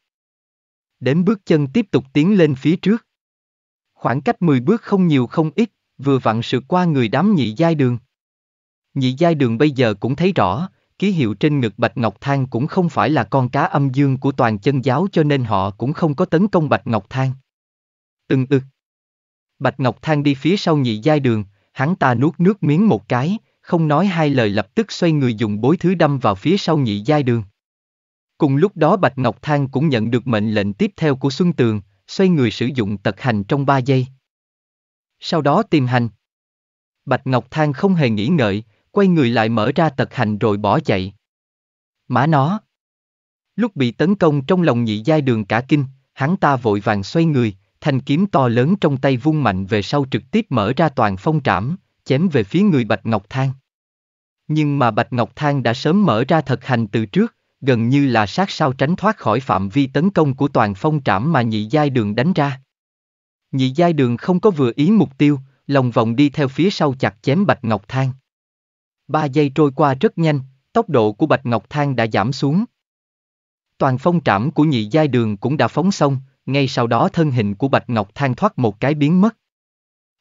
Đến bước chân tiếp tục tiến lên phía trước. Khoảng cách 10 bước không nhiều không ít, vừa vặn sự qua người đám nhị giai đường. Nhị giai đường bây giờ cũng thấy rõ, ký hiệu trên ngực Bạch Ngọc Thang cũng không phải là con cá âm dương của toàn chân giáo cho nên họ cũng không có tấn công Bạch Ngọc Thang. Từng ực. Bạch Ngọc Thang đi phía sau nhị giai đường, hắn ta nuốt nước miếng một cái, không nói hai lời lập tức xoay người dùng bối thứ đâm vào phía sau nhị giai đường. Cùng lúc đó Bạch Ngọc Thang cũng nhận được mệnh lệnh tiếp theo của Xuân Tường, xoay người sử dụng tật hành trong ba giây. Sau đó tìm hành. Bạch Ngọc Thang không hề nghĩ ngợi, quay người lại mở ra tật hành rồi bỏ chạy. Mã nó. Lúc bị tấn công trong lòng nhị giai đường cả kinh, hắn ta vội vàng xoay người, thanh kiếm to lớn trong tay vung mạnh về sau trực tiếp mở ra toàn phong trảm, chém về phía người Bạch Ngọc Thang. Nhưng mà Bạch Ngọc Thang đã sớm mở ra thực hành từ trước, gần như là sát sao tránh thoát khỏi phạm vi tấn công của toàn phong trảm mà nhị giai đường đánh ra. Nhị giai đường không có vừa ý mục tiêu, lòng vòng đi theo phía sau chặt chém Bạch Ngọc Thang. Ba giây trôi qua rất nhanh, tốc độ của Bạch Ngọc Thang đã giảm xuống. Toàn phong trảm của nhị giai đường cũng đã phóng xong, ngay sau đó thân hình của Bạch Ngọc Thang thoát một cái biến mất.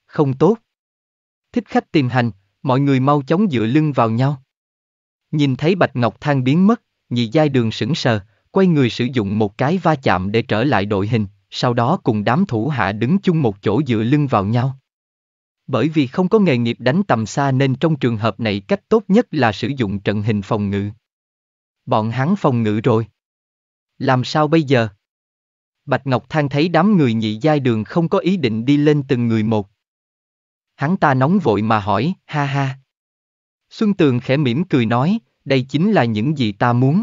Không tốt thích khách tìm hành, mọi người mau chóng dựa lưng vào nhau. Nhìn thấy Bạch Ngọc Thang biến mất, nhị giai đường sững sờ, quay người sử dụng một cái va chạm để trở lại đội hình, sau đó cùng đám thủ hạ đứng chung một chỗ dựa lưng vào nhau. Bởi vì không có nghề nghiệp đánh tầm xa nên trong trường hợp này cách tốt nhất là sử dụng trận hình phòng ngự. Bọn hắn phòng ngự rồi. Làm sao bây giờ? Bạch Ngọc Thang thấy đám người nhị giai đường không có ý định đi lên từng người một, Hắn ta nóng vội mà hỏi, ha ha. Xuân Tường khẽ mỉm cười nói, đây chính là những gì ta muốn.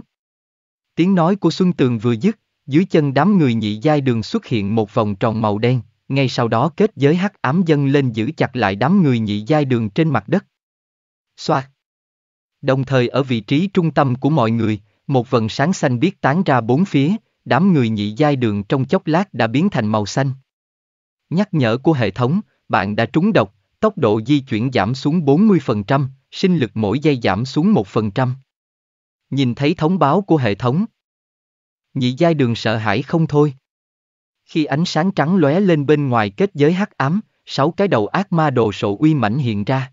Tiếng nói của Xuân Tường vừa dứt, dưới chân đám người nhị giai đường xuất hiện một vòng tròn màu đen, ngay sau đó kết giới hắc ám dâng lên giữ chặt lại đám người nhị giai đường trên mặt đất. Xoạt. Đồng thời ở vị trí trung tâm của mọi người, một vần sáng xanh biếc tán ra bốn phía, đám người nhị giai đường trong chốc lát đã biến thành màu xanh. Nhắc nhở của hệ thống, bạn đã trúng độc, tốc độ di chuyển giảm xuống 40%, sinh lực mỗi giây giảm xuống 1%. Nhìn thấy thông báo của hệ thống. Nhị giai đường sợ hãi không thôi. Khi ánh sáng trắng lóe lên bên ngoài kết giới hắc ám, sáu cái đầu ác ma đồ sộ uy mãnh hiện ra.